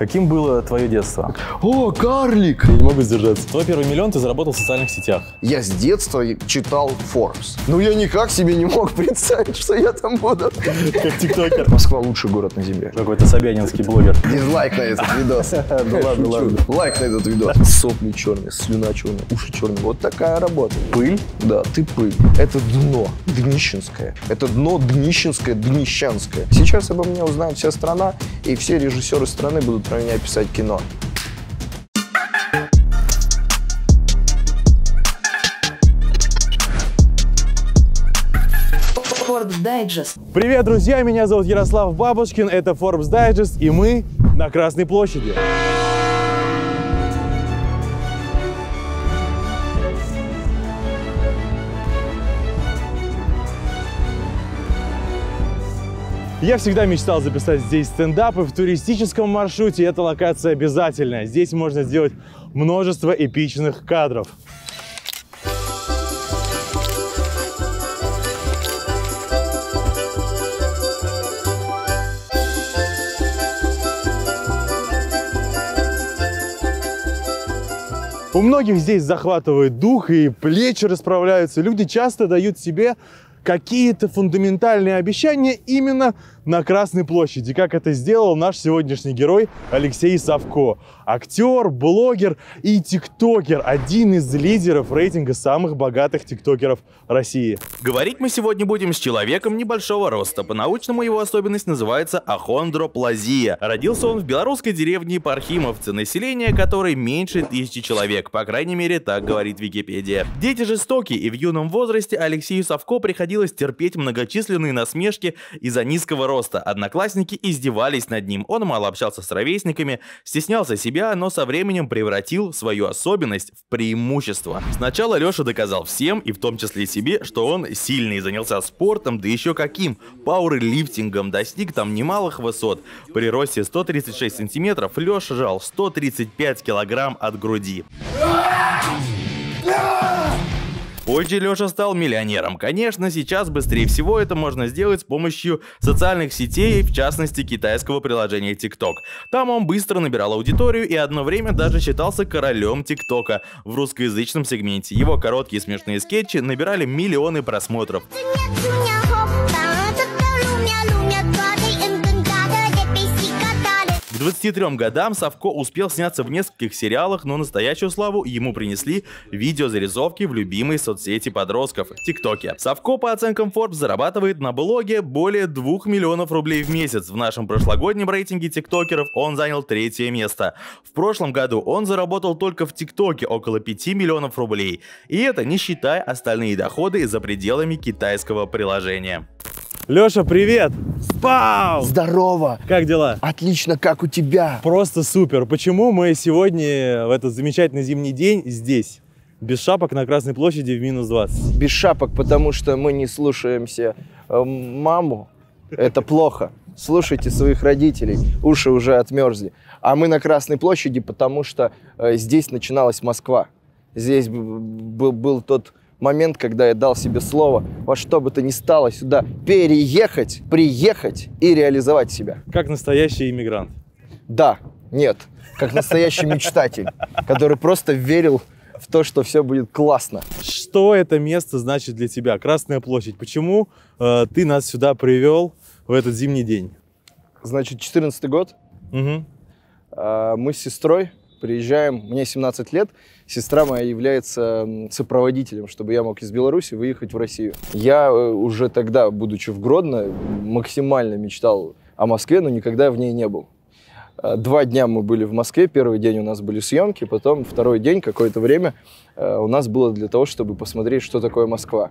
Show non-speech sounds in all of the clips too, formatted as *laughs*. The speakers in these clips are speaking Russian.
Каким было твое детство? О, карлик! Я не могу сдержаться. Твой первый миллион ты заработал в социальных сетях. Я с детства читал Forbes. Ну я никак себе не мог *laughs* представить, что я там буду. Как тиктокер. Москва лучший город на земле. Какой-то собянинский блогер. Дизлайк на этот видос. Ну *laughs* ладно, ладно. Лайк на этот видос. Сопли черные, слюна черная, уши черные. Вот такая работа. Пыль? Да, ты пыль. Это дно. Днищенское. Это дно днищенское, днищанское. Сейчас обо мне узнает вся страна, и все режиссеры страны будут про меня писать кино. Forbes Digest. Привет, друзья! Меня зовут Ярослав Бабушкин, это Forbes Digest, и мы на Красной площади. Я всегда мечтал записать здесь стендапы в туристическом маршруте. Эта локация обязательная. Здесь можно сделать множество эпичных кадров. У многих здесь захватывает дух и плечи расправляются. Люди часто дают себе какие-то фундаментальные обещания именно на Красной площади, как это сделал наш сегодняшний герой Алексей Савко. Актер, блогер и тиктокер. Один из лидеров рейтинга самых богатых тиктокеров России. Говорить мы сегодня будем с человеком небольшого роста. По-научному его особенность называется ахондроплазия. Родился он в белорусской деревне Пархимовцы, население которой меньше тысячи человек. По крайней мере, так говорит Википедия. Дети жестоки, и в юном возрасте Алексею Савко приходилось терпеть многочисленные насмешки из-за низкого роста. Одноклассники издевались над ним. Он мало общался с ровесниками, стеснялся себя себя, но со временем превратил свою особенность в преимущество. Сначала Леша доказал всем, и в том числе и себе, что он сильный занялся спортом, да еще каким, пауэрлифтингом, достиг там немалых высот. При росте 136 сантиметров Леша жал 135 килограмм от груди. Позже Леша стал миллионером. Конечно, сейчас быстрее всего это можно сделать с помощью социальных сетей, в частности китайского приложения TikTok. Там он быстро набирал аудиторию и одно время даже считался королем ТикТока в русскоязычном сегменте. Его короткие смешные скетчи набирали миллионы просмотров. Ты нет, нет. 23 годам Савко успел сняться в нескольких сериалах, но настоящую славу ему принесли видеозарисовки в любимой соцсети подростков – ТикТоке. Савко, по оценкам Forbes, зарабатывает на блоге более 2 миллионов рублей в месяц. В нашем прошлогоднем рейтинге тиктокеров он занял третье место. В прошлом году он заработал только в ТикТоке около 5 миллионов рублей. И это не считая остальные доходы за пределами китайского приложения. Леша, привет! Спау! Здорово! Как дела? Отлично, как у тебя? Просто супер. Почему мы сегодня, в этот замечательный зимний день, здесь? Без шапок на Красной площади в минус 20. Без шапок, потому что мы не слушаемся э, маму. Это плохо. Слушайте своих родителей. Уши уже отмерзли. А мы на Красной площади, потому что э, здесь начиналась Москва. Здесь был, был тот момент, когда я дал себе слово во что бы то ни стало сюда переехать, приехать и реализовать себя. Как настоящий иммигрант. Да, нет, как настоящий мечтатель, который просто верил в то, что все будет классно. Что это место значит для тебя? Красная площадь. Почему э, ты нас сюда привел в этот зимний день? Значит, 14 год. Угу. Э, мы с сестрой приезжаем, мне 17 лет, сестра моя является сопроводителем, чтобы я мог из Беларуси выехать в Россию. Я э, уже тогда, будучи в Гродно, максимально мечтал о Москве, но никогда в ней не был. Э, два дня мы были в Москве, первый день у нас были съемки, потом второй день, какое-то время, э, у нас было для того, чтобы посмотреть, что такое Москва.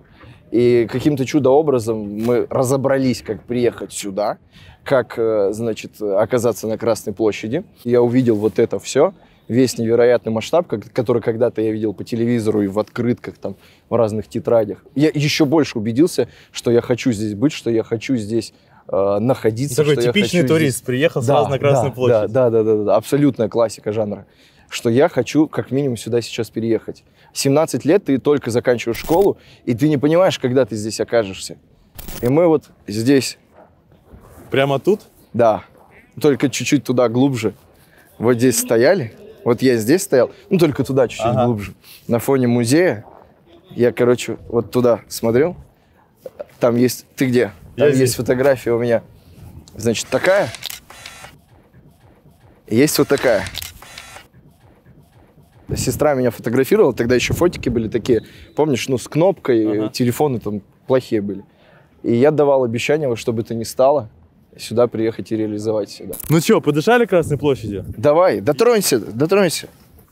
И каким-то чудо-образом мы разобрались, как приехать сюда, как, значит, оказаться на Красной площади. Я увидел вот это все – весь невероятный масштаб, который когда-то я видел по телевизору и в открытках, там, в разных тетрадях. Я еще больше убедился, что я хочу здесь быть, что я хочу здесь э, находиться. Такой что типичный я хочу турист здесь... приехал да, сразу на Красную да, площадь. Да, да, да, да, да, абсолютная классика жанра что я хочу как минимум сюда сейчас переехать. 17 лет ты только заканчиваешь школу, и ты не понимаешь, когда ты здесь окажешься. И мы вот здесь. Прямо тут? Да. Только чуть-чуть туда глубже. Вот здесь стояли. Вот я здесь стоял, ну только туда чуть-чуть ага. глубже, на фоне музея. Я, короче, вот туда смотрел. Там есть... Ты где? Там я есть здесь. фотография у меня. Значит, такая. Есть вот такая. Сестра меня фотографировала, тогда еще фотики были такие, помнишь, ну, с кнопкой, э, ага. телефоны там плохие были. И я давал обещание, чтобы это не стало, сюда приехать и реализовать сюда. Ну что, подышали Красной площади? Давай, дотронься, дотронься.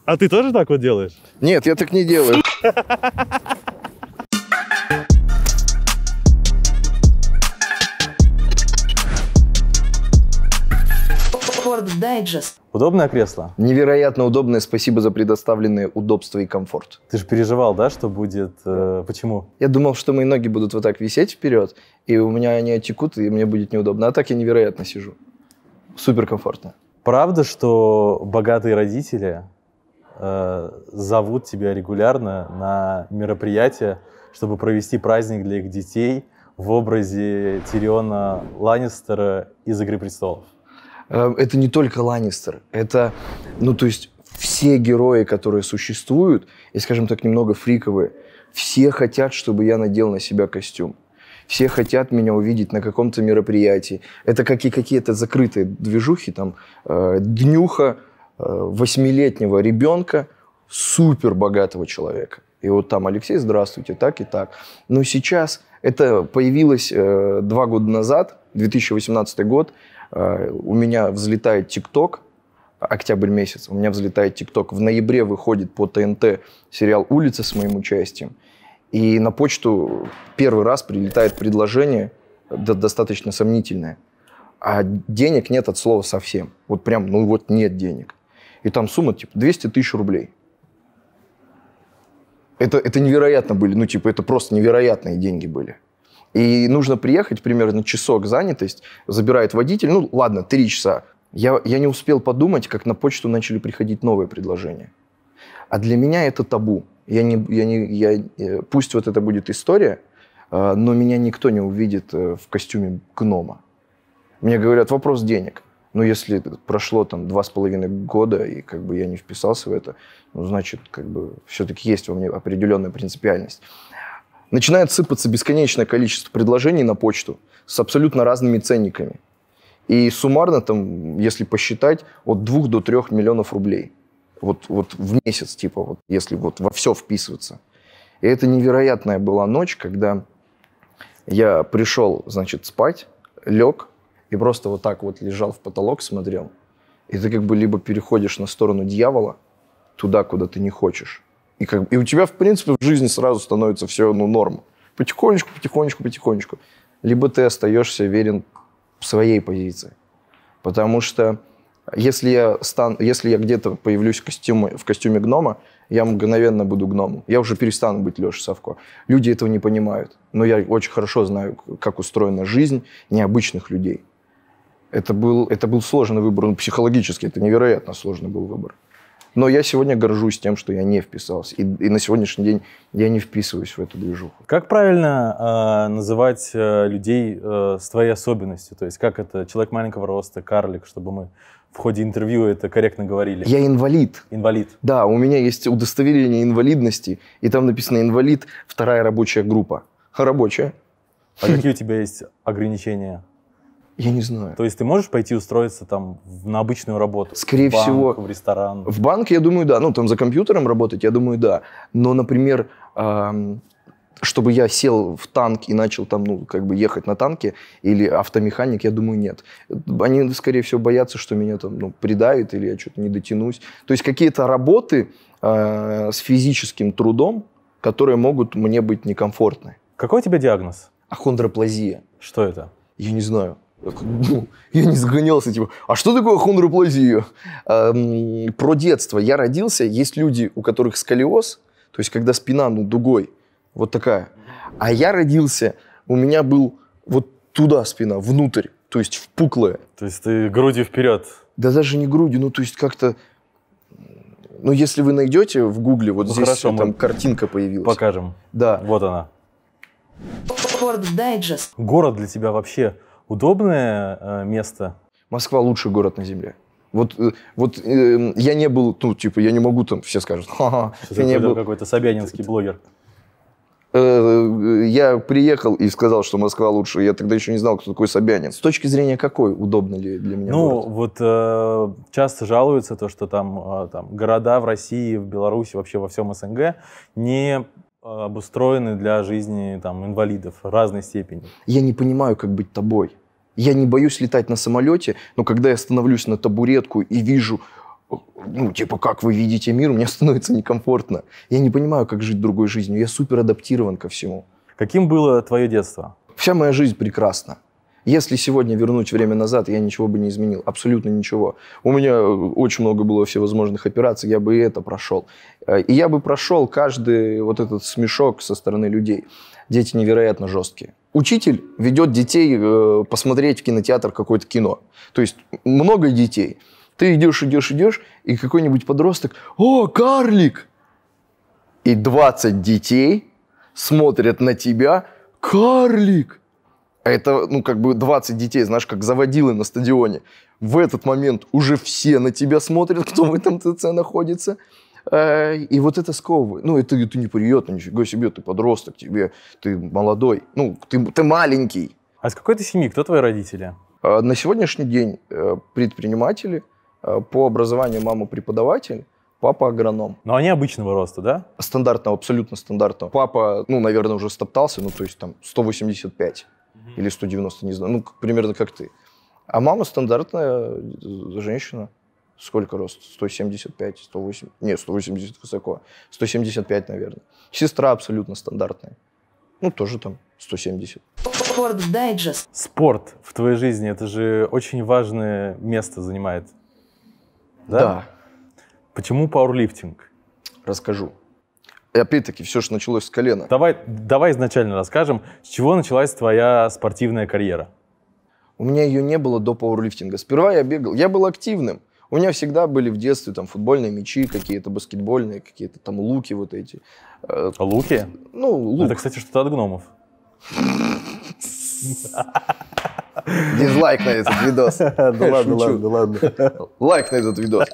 А ты тоже так вот делаешь? Нет, я так не делаю. *laughs* Starbucks Digest. Удобное кресло? Невероятно удобное. Спасибо за предоставленные удобства и комфорт. Ты же переживал, да, что будет? Э, почему? Я думал, что мои ноги будут вот так висеть вперед, и у меня они отекут, и мне будет неудобно. А так я невероятно сижу. Супер комфортно. Правда, что богатые родители э, зовут тебя регулярно на мероприятия, чтобы провести праздник для их детей в образе Тириона Ланнистера из «Игры престолов»? Эм, это не только Ланнистер, это, ну, то есть все герои, которые существуют, и, скажем так, немного фриковые, все хотят, чтобы я надел на себя костюм. Все хотят меня увидеть на каком-то мероприятии. Это как и какие-то закрытые движухи, там, э, днюха э, восьмилетнего э, ребенка, супер богатого человека. И вот там Алексей, здравствуйте, так и так. Но сейчас это появилось э, два года назад, 2018 год, Э, у меня взлетает ТикТок, октябрь месяц, у меня взлетает ТикТок. В ноябре выходит по ТНТ сериал «Улица» с моим участием. И на почту первый раз прилетает предложение, достаточно сомнительное. А денег нет от слова совсем. Вот прям, ну вот нет денег. И там сумма типа 200 тысяч рублей. Это, это невероятно были, ну типа это просто невероятные деньги были. И нужно приехать примерно часок занятость, забирает водитель, ну ладно, три часа. Я, я не успел подумать, как на почту начали приходить новые предложения. А для меня это табу. Я не, я не, я, э, пусть вот это будет история, э, но меня никто не увидит э, в костюме гнома. Мне говорят, вопрос денег. Но ну, если прошло там два с половиной года, и как бы я не вписался в это, ну, значит, как бы все-таки есть у меня определенная принципиальность. Начинает сыпаться бесконечное количество предложений на почту с абсолютно разными ценниками. И суммарно, там, если посчитать, от 2 до 3 миллионов рублей. Вот, вот в месяц, типа, вот, если вот во все вписываться. И это невероятная была ночь, когда я пришел, значит, спать, лег и просто вот так вот лежал в потолок, смотрел. И ты как бы либо переходишь на сторону дьявола, туда, куда ты не хочешь, и, как, и у тебя, в принципе, в жизни сразу становится все ну, норма. Потихонечку, потихонечку, потихонечку. Либо ты остаешься верен своей позиции. Потому что если я, стан, если я где-то появлюсь в костюме, в костюме гнома, я мгновенно буду гномом. Я уже перестану быть Лешей Савко. Люди этого не понимают. Но я очень хорошо знаю, как устроена жизнь необычных людей. Это был, это был сложный выбор, ну, психологически это невероятно сложный был выбор. Но я сегодня горжусь тем, что я не вписался. И, и на сегодняшний день я не вписываюсь в эту движуху. Как правильно э, называть э, людей э, с твоей особенностью? То есть как это человек маленького роста, карлик, чтобы мы в ходе интервью это корректно говорили. Я инвалид. Инвалид. Да, у меня есть удостоверение инвалидности, и там написано «инвалид, вторая рабочая группа». Рабочая. А какие у тебя есть ограничения? Я не знаю. То есть ты можешь пойти устроиться там на обычную работу? Скорее в банк, всего. В ресторан? В банк, я думаю, да. Ну, там за компьютером работать, я думаю, да. Но, например, эм, чтобы я сел в танк и начал там, ну, как бы ехать на танке или автомеханик, я думаю, нет. Они, скорее всего, боятся, что меня там, ну, предают или я что-то не дотянусь. То есть какие-то работы э, с физическим трудом, которые могут мне быть некомфортны. Какой у тебя диагноз? Ахондроплазия. Что это? Я не знаю я не загонялся, типа, а что такое хондроплазия? Эм, про детство. Я родился, есть люди, у которых сколиоз, то есть когда спина, ну, дугой, вот такая. А я родился, у меня был вот туда спина, внутрь, то есть впуклая. То есть ты грудью вперед? Да даже не грудью, ну, то есть как-то... Ну, если вы найдете в гугле, вот ну, здесь хорошо, там картинка появилась. Покажем. Да. Вот она. Город Дайджест. Город для тебя вообще Удобное э, место? Москва лучший город на Земле. Вот, э, вот э, я не был, ну, типа, я не могу там, все скажут, ха я не был. какой-то собянинский блогер. Э, я приехал и сказал, что Москва лучше. Я тогда еще не знал, кто такой Собянин. С точки зрения какой удобно ли для меня? Ну, город? вот э, часто жалуются то, что там, э, там города в России, в Беларуси, вообще во всем СНГ не обустроены для жизни там, инвалидов разной степени. Я не понимаю, как быть тобой. Я не боюсь летать на самолете, но когда я становлюсь на табуретку и вижу, ну, типа, как вы видите мир, мне *laughs* становится некомфортно. Я не понимаю, как жить другой жизнью. Я супер адаптирован ко всему. Каким было твое детство? Вся моя жизнь прекрасна. Если сегодня вернуть время назад, я ничего бы не изменил, абсолютно ничего. У меня э, очень много было всевозможных операций, я бы и это прошел. Э, и я бы прошел каждый вот этот смешок со стороны людей. Дети невероятно жесткие. Учитель ведет детей э, посмотреть в кинотеатр какое-то кино. То есть много детей. Ты идешь, идешь, идешь, и какой-нибудь подросток, о, карлик! И 20 детей смотрят на тебя, карлик! А это, ну, как бы 20 детей, знаешь, как заводилы на стадионе. В этот момент уже все на тебя смотрят, кто в этом ТЦ находится. Э, и вот это сковывает. Ну, это ты неприятно, ну, ничего себе, ты подросток, тебе, ты молодой, ну, ты, ты маленький. А с какой ты семьи? Кто твои родители? Э, на сегодняшний день э, предприниматели, по образованию мама преподаватель, Папа агроном. Но они обычного роста, да? Стандартного, абсолютно стандартного. Папа, ну, наверное, уже стоптался, ну, то есть там 185 mm-hmm. или 190, не знаю, ну, примерно как ты. А мама стандартная женщина сколько рост? 175, 180, не, 180 высоко, 175, наверное. Сестра абсолютно стандартная. Ну, тоже там 170. Спорт дайджест. Спорт в твоей жизни, это же очень важное место занимает. Да? да. Почему пауэрлифтинг? Расскажу. И опять-таки, все же началось с колена. Давай, давай изначально расскажем, с чего началась твоя спортивная карьера. У меня ее не было до пауэрлифтинга. Сперва я бегал. Я был активным. У меня всегда были в детстве там футбольные мячи, какие-то баскетбольные, какие-то там луки вот эти. Э, луки? Ну, лук. Это, кстати, что-то от гномов. Дизлайк на этот видос. *laughs* Да ладно, ладно, ладно. Лайк на этот видос.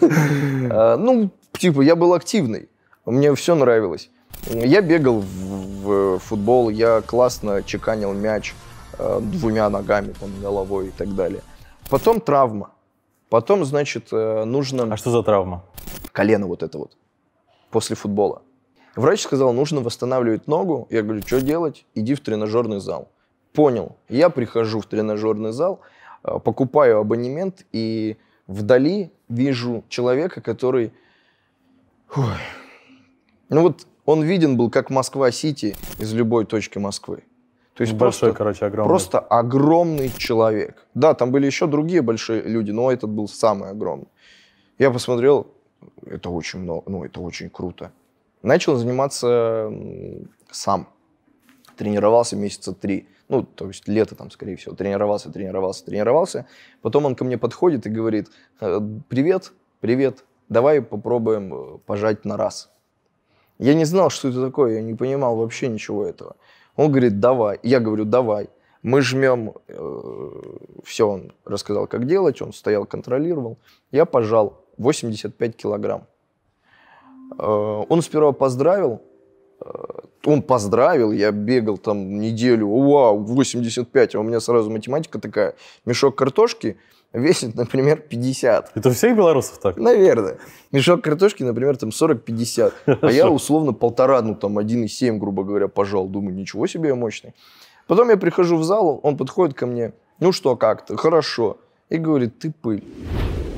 Э, ну, типа, я был активный. Мне все нравилось. Я бегал в, футбол, я классно чеканил мяч э, двумя ногами, там, головой и так далее. Потом травма. Потом, значит, э, нужно... А что за травма? Колено вот это вот. После футбола. Врач сказал, нужно восстанавливать ногу. Я говорю, что делать? Иди в тренажерный зал. Понял. Я прихожу в тренажерный зал, э, покупаю абонемент и вдали вижу человека, который... Фух. Ну вот он виден был как Москва-Сити из любой точки Москвы. То есть Большой, просто, короче, огромный. Просто огромный человек. Да, там были еще другие большие люди, но этот был самый огромный. Я посмотрел, это очень много, ну, это очень круто. Начал заниматься сам. Тренировался месяца три. Ну, то есть лето там, скорее всего. Тренировался, тренировался, тренировался. Потом он ко мне подходит и говорит, э, привет, привет, давай попробуем э, пожать на раз. Я не знал, что это такое, я не понимал вообще ничего этого. Он говорит, давай. Я говорю, давай. Мы жмем, э, все, он рассказал, как делать, он стоял, контролировал. Я пожал 85 килограмм. Э, он сперва поздравил, э, он поздравил, я бегал там неделю, вау, 85, а у меня сразу математика такая, мешок картошки весит, например, 50. Это у всех белорусов так? Наверное. Мешок картошки, например, там 40-50, а я условно полтора, ну там 1,7, грубо говоря, пожал, думаю, ничего себе я мощный. Потом я прихожу в зал, он подходит ко мне, ну что, как-то, хорошо, и говорит, ты пыль.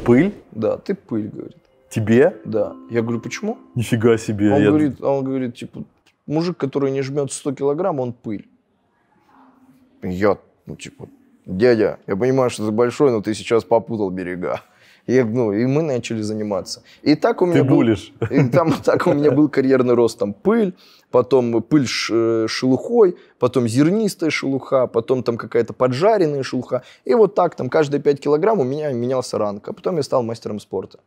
Пыль? Да, ты пыль, говорит. Тебе? Да. Я говорю, почему? Нифига себе. Он, я... говорит, он говорит, типа, мужик, который не жмет 100 килограмм, он пыль. Я, ну, типа, дядя, я понимаю, что ты большой, но ты сейчас попутал берега. *laughs* Я, ну, и мы начали заниматься. И так у меня Ты был, булишь. *laughs* И там так у меня был карьерный рост. Там пыль, потом пыль ш, э, шелухой, потом зернистая шелуха, потом там какая-то поджаренная шелуха. И вот так там каждые 5 килограмм у меня менялся ранг. А потом я стал мастером спорта.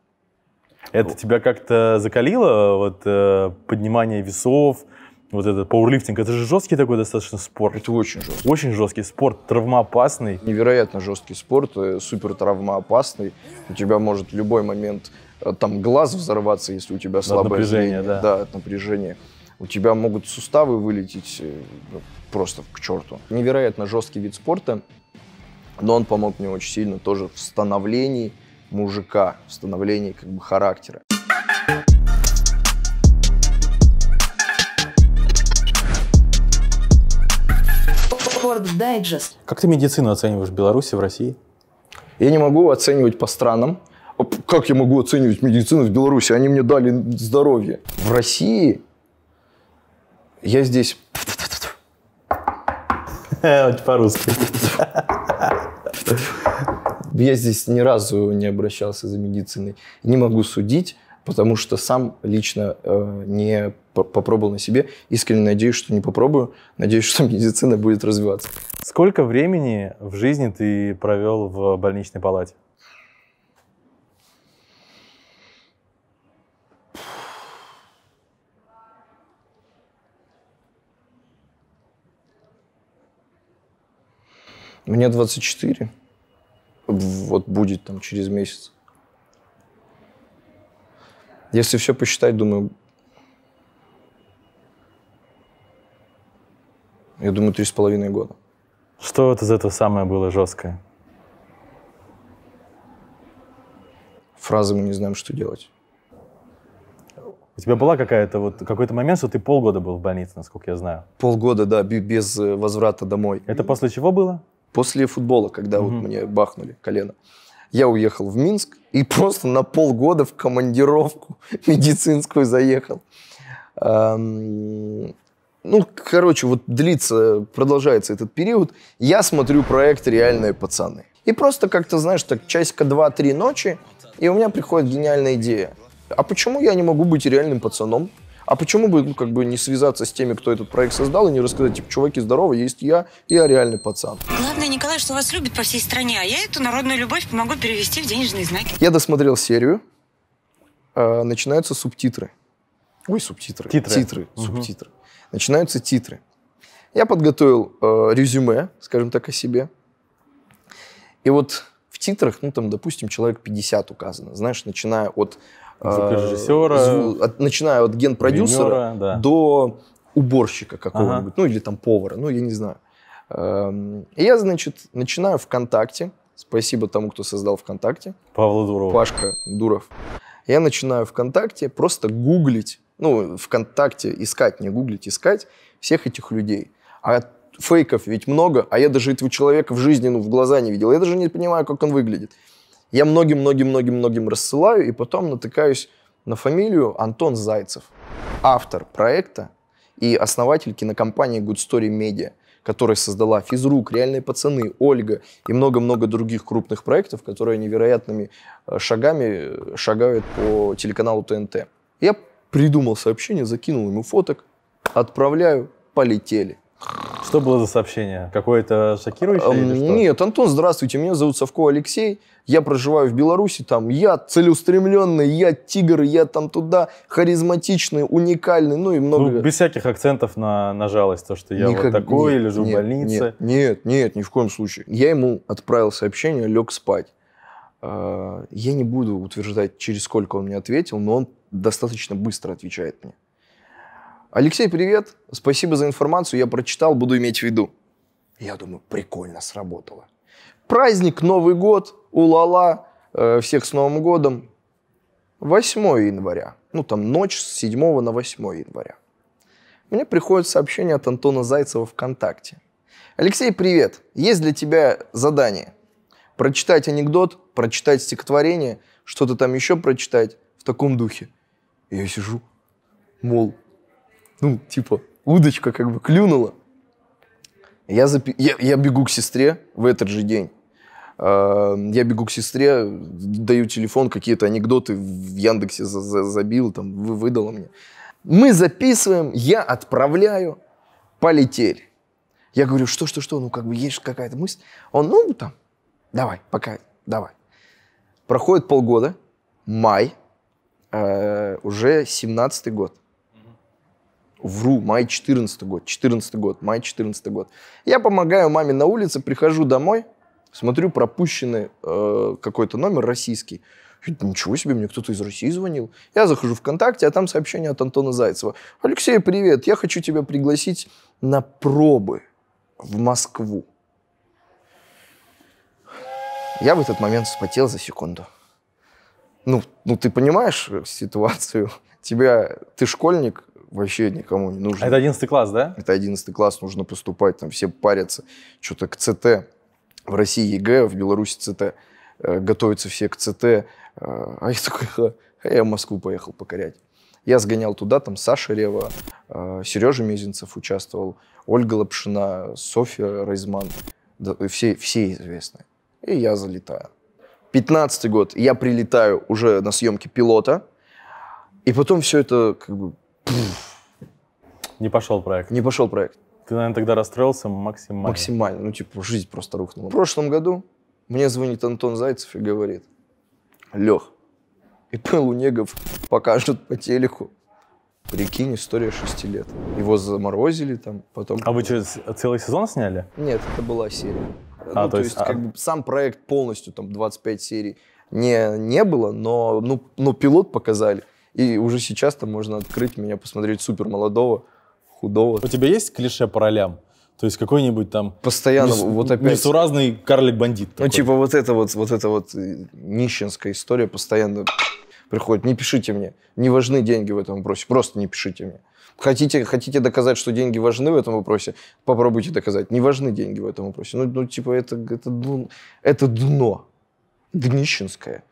Это тебя как-то закалило? Вот э, поднимание весов, вот этот пауэрлифтинг, это же жесткий такой достаточно спорт. Это очень жесткий. Очень жесткий спорт, травмоопасный. Невероятно жесткий спорт, э, супер травмоопасный. У тебя может в любой момент э, там глаз взорваться, если у тебя слабое напряжение, Да. да, от напряжения. У тебя могут суставы вылететь э, ну, просто к черту. Невероятно жесткий вид спорта, но он помог мне очень сильно тоже в становлении мужика, в становлении как бы характера. Sport Digest. Как ты медицину оцениваешь в Беларуси, в России? Я не могу оценивать по странам. А как я могу оценивать медицину в Беларуси? Они мне дали здоровье. В России я здесь... *laughs* По-русски. Я здесь ни разу не обращался за медициной. Не могу судить потому что сам лично э, не попробовал на себе. Искренне надеюсь, что не попробую. Надеюсь, что *laughs* медицина будет развиваться. Сколько времени в жизни ты провел в больничной палате? Мне 24. Вот будет там через месяц. Если все посчитать, думаю, я думаю, три с половиной года. Что вот из этого самое было жесткое? Фраза «мы не знаем, что делать». У тебя была какая-то вот какой-то момент, что ты полгода был в больнице, насколько я знаю. Полгода, да, без э, возврата домой. Это после чего было? После футбола, когда угу. вот мне бахнули колено я уехал в Минск и просто на полгода в командировку *laughs* медицинскую заехал. Ну, короче, вот длится, продолжается этот период. Я смотрю проект «Реальные пацаны». И просто как-то, знаешь, так часика два-три ночи, и у меня приходит гениальная идея. А почему я не могу быть реальным пацаном? А почему бы ну, как бы не связаться с теми, кто этот проект создал, и не рассказать, типа, чуваки, здорово, есть я, и я реальный пацан. Главное, Николай, что вас любят по всей стране, а я эту народную любовь помогу перевести в денежные знаки. Я досмотрел серию, э, начинаются субтитры. Ой, субтитры. Титры. Титры, угу. субтитры. Начинаются титры. Я подготовил э, резюме, скажем так, о себе. И вот в титрах, ну там, допустим, человек 50 указано, знаешь, начиная от Э, звукорежиссера, от, начиная от генпродюсера да. до уборщика какого-нибудь, ага. ну или там повара, ну я не знаю. Эм, и я, значит, начинаю ВКонтакте. Спасибо тому, кто создал ВКонтакте. Павла Дурова. Пашка Дуров. Я начинаю ВКонтакте просто гуглить, ну, ВКонтакте искать, не гуглить, искать всех этих людей. А фейков ведь много, а я даже этого человека в жизни, ну, в глаза не видел. Я даже не понимаю, как он выглядит. Я многим-многим-многим-многим рассылаю и потом натыкаюсь на фамилию Антон Зайцев, автор проекта и основатель кинокомпании Good Story Media, которая создала «Физрук», «Реальные пацаны», «Ольга» и много-много других крупных проектов, которые невероятными э, шагами э, шагают по телеканалу ТНТ. Я придумал сообщение, закинул ему фоток, отправляю, полетели. Что было за сообщение? Какое-то шокирующее эм, или что? Нет, Антон, здравствуйте, меня зовут Савко Алексей, я проживаю в Беларуси, там, я целеустремленный, я тигр, я там туда, харизматичный, уникальный, ну и ну, много... Ну, без всяких акцентов на, на жалость, то, что я Никак... вот такой, нет, лежу нет, в больнице. Нет, нет, нет, ни в коем случае. Я ему отправил сообщение, лег спать. А, я не буду утверждать, через сколько он мне ответил, но он достаточно быстро отвечает мне. Алексей, привет, спасибо за информацию, я прочитал, буду иметь в виду. Я думаю, прикольно сработало. Праздник, Новый год, улала, э, всех с Новым годом. 8 января, ну там ночь с 7 на 8 января. Мне приходит сообщение от Антона Зайцева ВКонтакте. Алексей, привет, есть для тебя задание. Прочитать анекдот, прочитать стихотворение, что-то там еще прочитать в таком духе. я сижу, мол, ну, типа, удочка как бы клюнула. Я, запи... я, я бегу к сестре в этот же день. Э, я бегу к сестре, даю телефон, какие-то анекдоты в Яндексе забил, там, вы выдала мне. Мы записываем, я отправляю, полетели. Я говорю, что, что, что, ну как бы есть какая-то мысль. Он, ну там, давай, пока, давай. Проходит полгода, май, э, уже 17-й год. Вру, май 14 год, 14 год, май 14 год. Я помогаю маме на улице, прихожу домой, смотрю пропущенный э, какой-то номер российский. Ничего себе, мне кто-то из России звонил. Я захожу ВКонтакте, а там сообщение от Антона Зайцева. Алексей, привет, я хочу тебя пригласить на пробы в Москву. Я в этот момент вспотел за секунду. Ну, ну ты понимаешь ситуацию? Тебя, ты школьник, вообще никому не нужно. Это 11 класс, да? Это 11 класс, нужно поступать, там все парятся. Что-то к ЦТ. В России ЕГЭ, в Беларуси ЦТ. Э, готовятся все к ЦТ. Э, а я такой, а я в Москву поехал покорять. Я сгонял туда, там Саша Рева, э, Сережа Мезенцев участвовал, Ольга Лапшина, Софья Райзман. Да, все, все известные. И я залетаю. 15 год, я прилетаю уже на съемки пилота, и потом все это как бы не пошел проект. Не пошел проект. Ты, наверное, тогда расстроился максимально. Максимально. Ну, типа, жизнь просто рухнула. В прошлом году мне звонит Антон Зайцев и говорит, Лех, и Лунегов покажут по телеку. Прикинь, история шести лет. Его заморозили там, потом... А вы что, целый сезон сняли? Нет, это была серия. А, ну, то, то есть, а... как бы сам проект полностью, там, 25 серий не, не было, но, ну, ну, пилот показали. И уже сейчас там можно открыть меня, посмотреть супер молодого, худого. У тебя есть клише по ролям? То есть какой-нибудь там... Постоянно нес, вот опять... Несуразный карлик-бандит. Ну, типа вот это вот, вот это вот э, нищенская история постоянно приходит. Не пишите мне. Не важны деньги в этом вопросе. Просто не пишите мне. Хотите, хотите доказать, что деньги важны в этом вопросе? Попробуйте доказать. Не важны деньги в этом вопросе. Ну, ну типа, это, это, дно, это дно. Днищенское.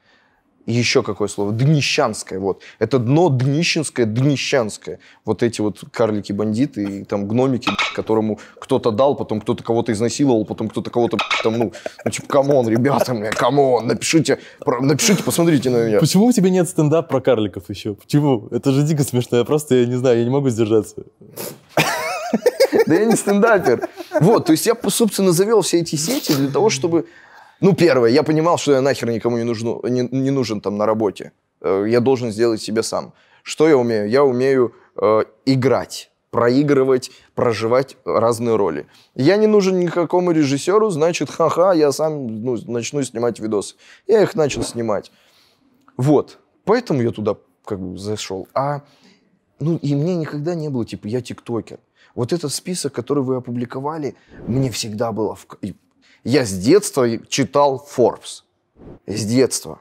И еще какое слово? Днищанское. Вот. Это дно днищенское, днищанское. Вот эти вот карлики-бандиты и там гномики, которому кто-то дал, потом кто-то кого-то изнасиловал, потом кто-то кого-то там, ну, ну типа, камон, ребята, мне, камон, напишите, про, напишите, посмотрите на меня. Почему у тебя нет стендап про карликов еще? Почему? Это же дико смешно. Я просто, я не знаю, я не могу сдержаться. Да я не стендапер. Вот, то есть я, собственно, завел все эти сети для того, чтобы ну, первое, я понимал, что я нахер никому не, нужну, не, не нужен там на работе. Э, я должен сделать себе сам. Что я умею? Я умею э, играть проигрывать, проживать разные роли. Я не нужен никакому режиссеру, значит, ха-ха, я сам ну, начну снимать видосы. Я их начал снимать. Вот. Поэтому я туда как бы зашел. А, ну, и мне никогда не было, типа, я тиктокер. Вот этот список, который вы опубликовали, мне всегда было в... Я с детства читал Forbes. С детства.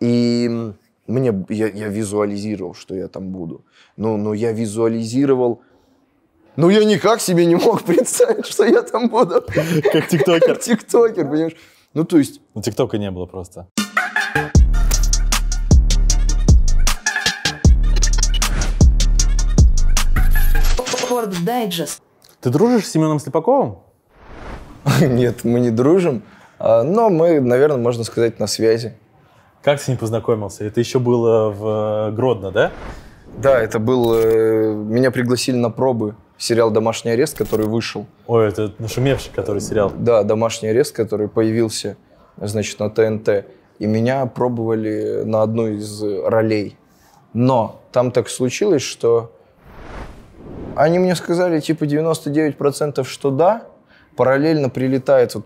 И мне, я, я визуализировал, что я там буду. Но, ну, но ну, я визуализировал ну, я никак себе не мог *laughs* представить, что я там буду. Как тиктокер. Как тиктокер, понимаешь? Ну, то есть... Ну, тиктока не было просто. Дайджест. Ты дружишь с Семеном Слепаковым? *laughs* Нет, мы не дружим, а, но мы, наверное, можно сказать, на связи. Как ты с ним познакомился? Это еще было в э, Гродно, да? Да, это был... Э, меня пригласили на пробы сериал «Домашний арест», который вышел. Ой, это нашумевший, который сериал. Да, «Домашний арест», который появился, значит, на ТНТ. И меня пробовали на одну из ролей. Но там так случилось, что они мне сказали, типа, 99% что да, Параллельно прилетает вот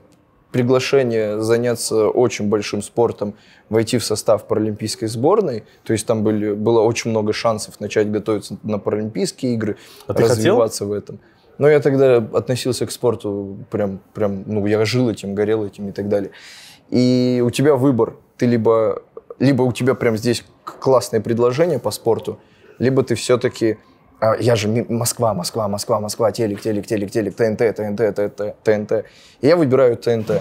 приглашение заняться очень большим спортом, войти в состав паралимпийской сборной. То есть там были, было очень много шансов начать готовиться на паралимпийские игры, а развиваться в этом. Но я тогда относился к спорту прям, прям, ну, я жил этим, горел этим и так далее. И у тебя выбор. Ты либо, либо у тебя прям здесь классное предложение по спорту, либо ты все-таки а я же Москва, Москва, Москва, Москва, телек, телек, телек, телек, ТНТ, ТНТ, ТНТ, ТНТ. И я выбираю ТНТ,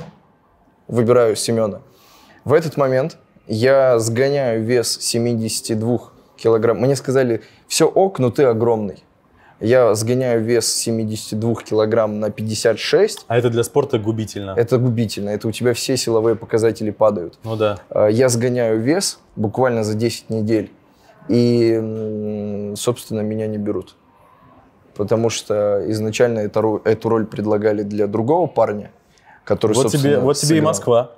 выбираю Семена. В этот момент я сгоняю вес 72 килограмм. Мне сказали, все ок, но ты огромный. Я сгоняю вес 72 килограмм на 56. А это для спорта губительно? Это губительно. Это у тебя все силовые показатели падают. Ну да. А, я сгоняю вес буквально за 10 недель и, собственно, меня не берут. Потому что изначально эту, эту роль предлагали для другого парня, который, вот Тебе, вот тебе и Москва.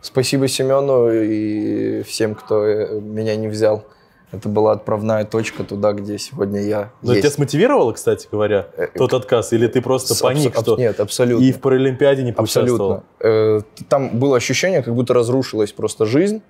Спасибо Семену и всем, кто э, меня не взял. Это была отправная точка туда, где сегодня я. Но есть. тебя смотивировало, кстати говоря, э, тот отказ, или ты просто С, паник, что нет, абсолютно. И в паралимпиаде не поучаствовал. Абсолютно. Э, там было ощущение, как будто разрушилась просто жизнь,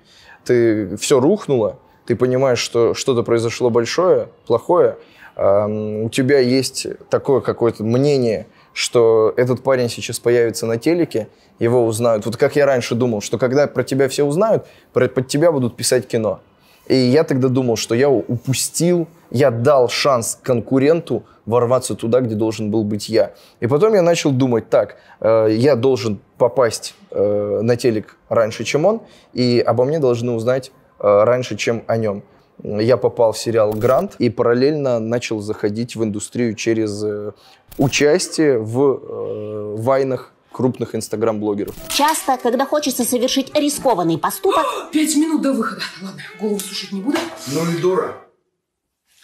ты все рухнуло, ты понимаешь, что что-то произошло большое, плохое, эм, у тебя есть такое какое-то мнение, что этот парень сейчас появится на телеке, его узнают. Вот как я раньше думал, что когда про тебя все узнают, про, под тебя будут писать кино. И я тогда думал, что я упустил, я дал шанс конкуренту ворваться туда, где должен был быть я. И потом я начал думать, так, э, я должен попасть э, на телек раньше, чем он, и обо мне должны узнать Э, раньше, чем о нем. Я попал в сериал «Грант» и параллельно начал заходить в индустрию через э, участие в э, вайнах крупных инстаграм-блогеров. Часто, когда хочется совершить рискованный поступок... *gasps* Пять минут до выхода. Ладно, голову сушить не буду. Ну и дура.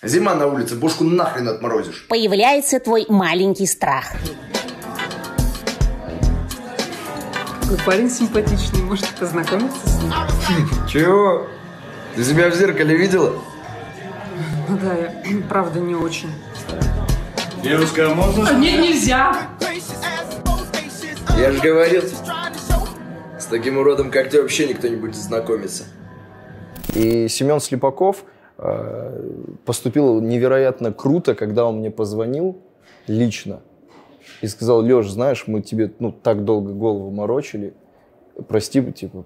Зима на улице, бошку нахрен отморозишь. Появляется твой маленький страх. Какой парень симпатичный, может познакомиться с ним? Чего? Ты себя в зеркале видела? Ну да, я *clears throat* правда не очень. Девушка, а можно... А Нет, нельзя. Я же говорил, с таким уродом, как ты, вообще никто не будет знакомиться. И Семен Слепаков э, поступил невероятно круто, когда он мне позвонил лично и сказал, Леш, знаешь, мы тебе ну, так долго голову морочили, прости, типа,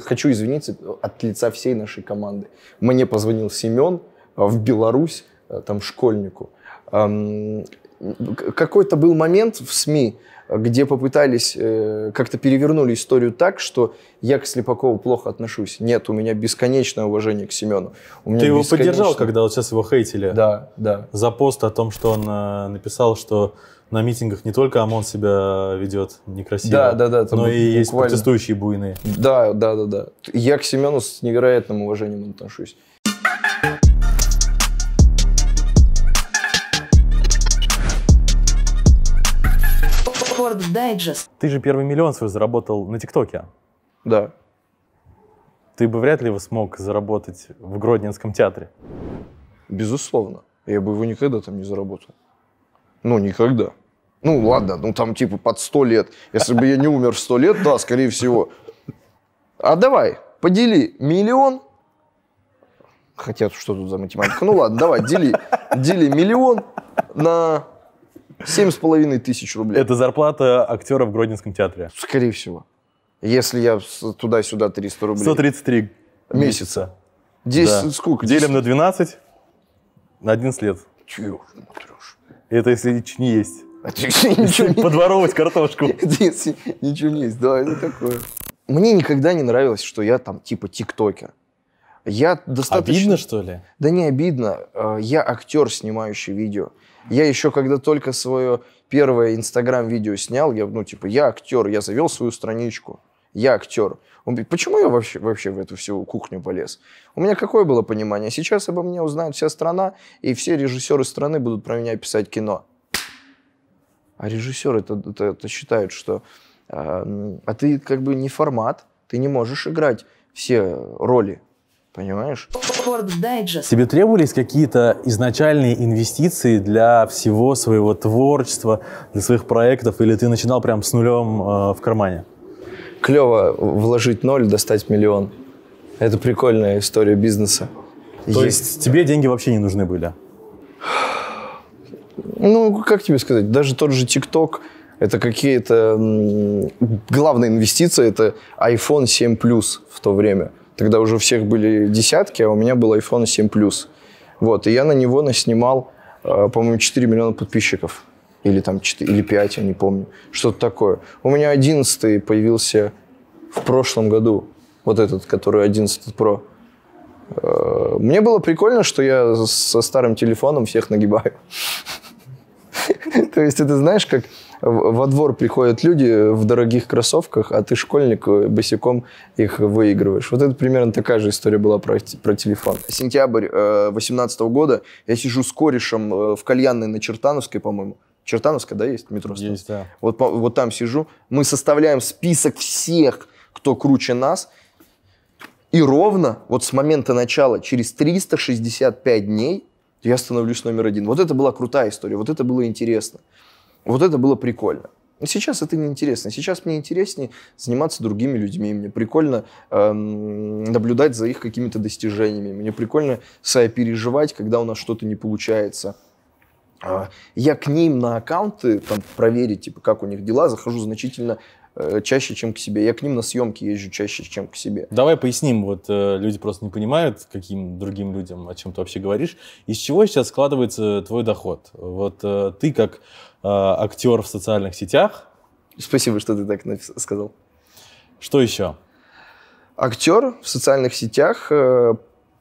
хочу извиниться от лица всей нашей команды. Мне позвонил Семен а, в Беларусь, а, там, школьнику. Какой-то был момент в СМИ, где попытались, э, как-то перевернули историю так, что я к Слепакову плохо отношусь. Нет, у меня бесконечное уважение к Семену. У меня Ты его бесконечно... поддержал, когда вот сейчас его хейтили? Да, да. За пост о том, что он э, написал, что на митингах не только ОМОН себя ведет некрасиво, да, да, да, но и буквально... есть протестующие буйные. Да, да, да, да. Я к Семену с невероятным уважением отношусь. Word Digest. Ты же первый миллион свой заработал на ТикТоке. Да. Ты бы вряд ли его смог заработать в Гродненском театре. Безусловно. Я бы его никогда там не заработал. Ну, никогда. Ну, ладно, ну там типа под сто лет. Если бы я не умер в сто лет, да, скорее всего. А давай, подели миллион. Хотя, что тут за математика? Ну ладно, давай, дели, дели миллион на Семь с половиной тысяч рублей. Это зарплата актера в Гродненском театре? Скорее всего. Если я туда-сюда 300 рублей. 133 месяца. 10, да. сколько? 10? Делим на 12, на 11 лет. Чего ну, матрешь? Это если *laughs* а *laughs* ничего не есть. А ничего не... Подворовывать картошку. Если ничего не есть, да, это такое. Мне никогда не нравилось, что я там типа тиктокер. Я достаточно... Обидно, что ли? Да не обидно. Э, я актер, снимающий видео. Я еще, когда только свое первое Инстаграм-видео снял, я, ну, типа, я актер, я завел свою страничку. Я актер. Он говорит, почему я вообще, вообще в эту всю кухню полез? У меня какое было понимание? Сейчас обо мне узнает вся страна, и все режиссеры страны будут про меня писать кино. А режиссеры это, это, это считают, что э, а ты как бы не формат, ты не можешь играть все роли. Понимаешь? Тебе требовались какие-то изначальные инвестиции для всего своего творчества, для своих проектов, или ты начинал прям с нулем э, в кармане? Клево вложить ноль, достать миллион. Это прикольная история бизнеса. То есть, есть тебе деньги вообще не нужны были? Ну, как тебе сказать, даже тот же ТикТок, это какие-то... Главная инвестиция – это iPhone 7 Plus в то время – Тогда уже у всех были десятки, а у меня был iPhone 7 Plus. Вот, и я на него наснимал, э, по-моему, 4 миллиона подписчиков. Или там 4, или 5, я не помню. Что-то такое. У меня 11 появился в прошлом году. Вот этот, который 11 Pro. Э, мне было прикольно, что я со старым телефоном всех нагибаю. *laughs* То есть это знаешь, как во двор приходят люди в дорогих кроссовках, а ты школьник босиком их выигрываешь. Вот это примерно такая же история была про, про телефон. Сентябрь 2018 э, года. Я сижу с корешем э, в кальянной на Чертановской, по-моему. Чертановская, да, есть метро? Есть, да. Вот, по, вот там сижу. Мы составляем список всех, кто круче нас. И ровно, вот с момента начала, через 365 дней я становлюсь номер один. Вот это была крутая история, вот это было интересно. Вот это было прикольно. И сейчас это неинтересно. Сейчас мне интереснее заниматься другими людьми. Мне прикольно эм, наблюдать за их какими-то достижениями. Мне прикольно сопереживать, когда у нас что-то не получается. А, я к ним на аккаунты там, проверить, типа, как у них дела, захожу значительно э, чаще, чем к себе. Я к ним на съемки езжу чаще, чем к себе. Давай поясним. Вот э, люди просто не понимают, каким другим людям, о чем ты вообще говоришь. Из чего сейчас складывается твой доход? Вот э, ты как Э, актер в социальных сетях. Спасибо, что ты так сказал. Что еще? Актер в социальных сетях, э,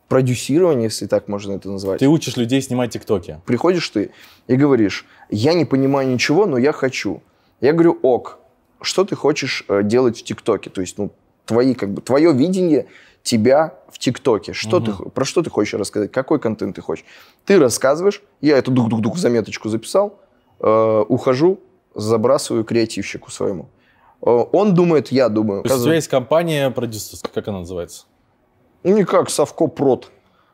продюсирование, если так можно это назвать. Ты учишь людей снимать тиктоки. Приходишь ты и говоришь, я не понимаю ничего, но я хочу. Я говорю, ок, что ты хочешь э, делать в тиктоке? То есть, ну, твои, как бы, твое видение тебя в ТикТоке. Что угу. ты, про что ты хочешь рассказать? Какой контент ты хочешь? Ты рассказываешь, я эту дух-дух-дух заметочку записал, э, ухожу, забрасываю креативщику своему. Э, он думает, я думаю. То есть у тебя есть компания продюсерская, как она называется? Никак, ну, Совкопрод.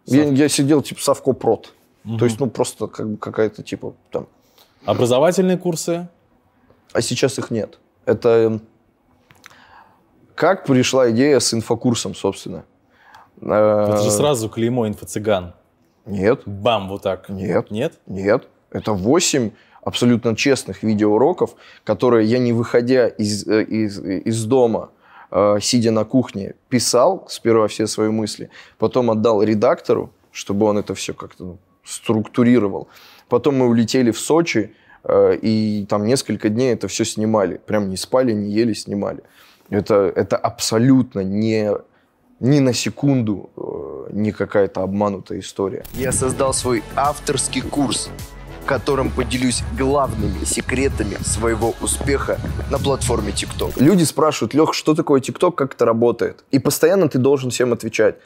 Сов... Я, я сидел типа Совкопрод. Угу. То есть, ну, просто как бы какая-то типа там... Образовательные курсы? А сейчас их нет. Это эм, как пришла идея с инфокурсом, собственно. Э, Это же сразу клеймо инфо-цыган. Нет. Бам, вот так. Нет. Нет? Нет. Это 8 абсолютно честных видеоуроков, которые я не выходя из, э, из, из дома, э, сидя на кухне, писал сперва все свои мысли, потом отдал редактору, чтобы он это все как-то ну, структурировал. Потом мы улетели в Сочи, э, и там несколько дней это все снимали. Прям не спали, не ели, снимали. Это, это абсолютно не, ни на секунду не какая-то обманутая история. Я создал свой авторский курс которым поделюсь главными секретами своего успеха на платформе TikTok. Люди спрашивают, Лех, что такое TikTok, как это работает? И постоянно ты должен всем отвечать.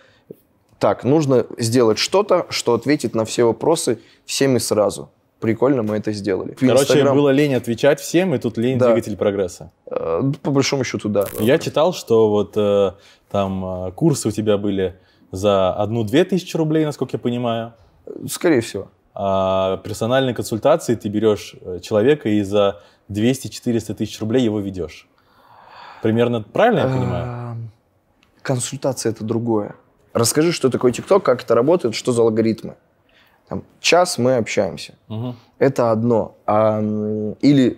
Так, нужно сделать что-то, что ответит на все вопросы всем и сразу. Прикольно, мы это сделали. Короче, Instagram... было лень отвечать всем, и тут лень да. двигатель прогресса. Э, по большому счету, да. Я читал, что вот э, там э, курсы у тебя были за одну-две тысячи рублей, насколько я понимаю. Скорее всего а персональной консультации ты берешь э, человека и за 200-400 тысяч рублей его ведешь. Примерно правильно я эм, понимаю? Консультация – это другое. Расскажи, что такое ТикТок, как это работает, что за алгоритмы. Там, час мы общаемся. Угу. Это одно. А, или,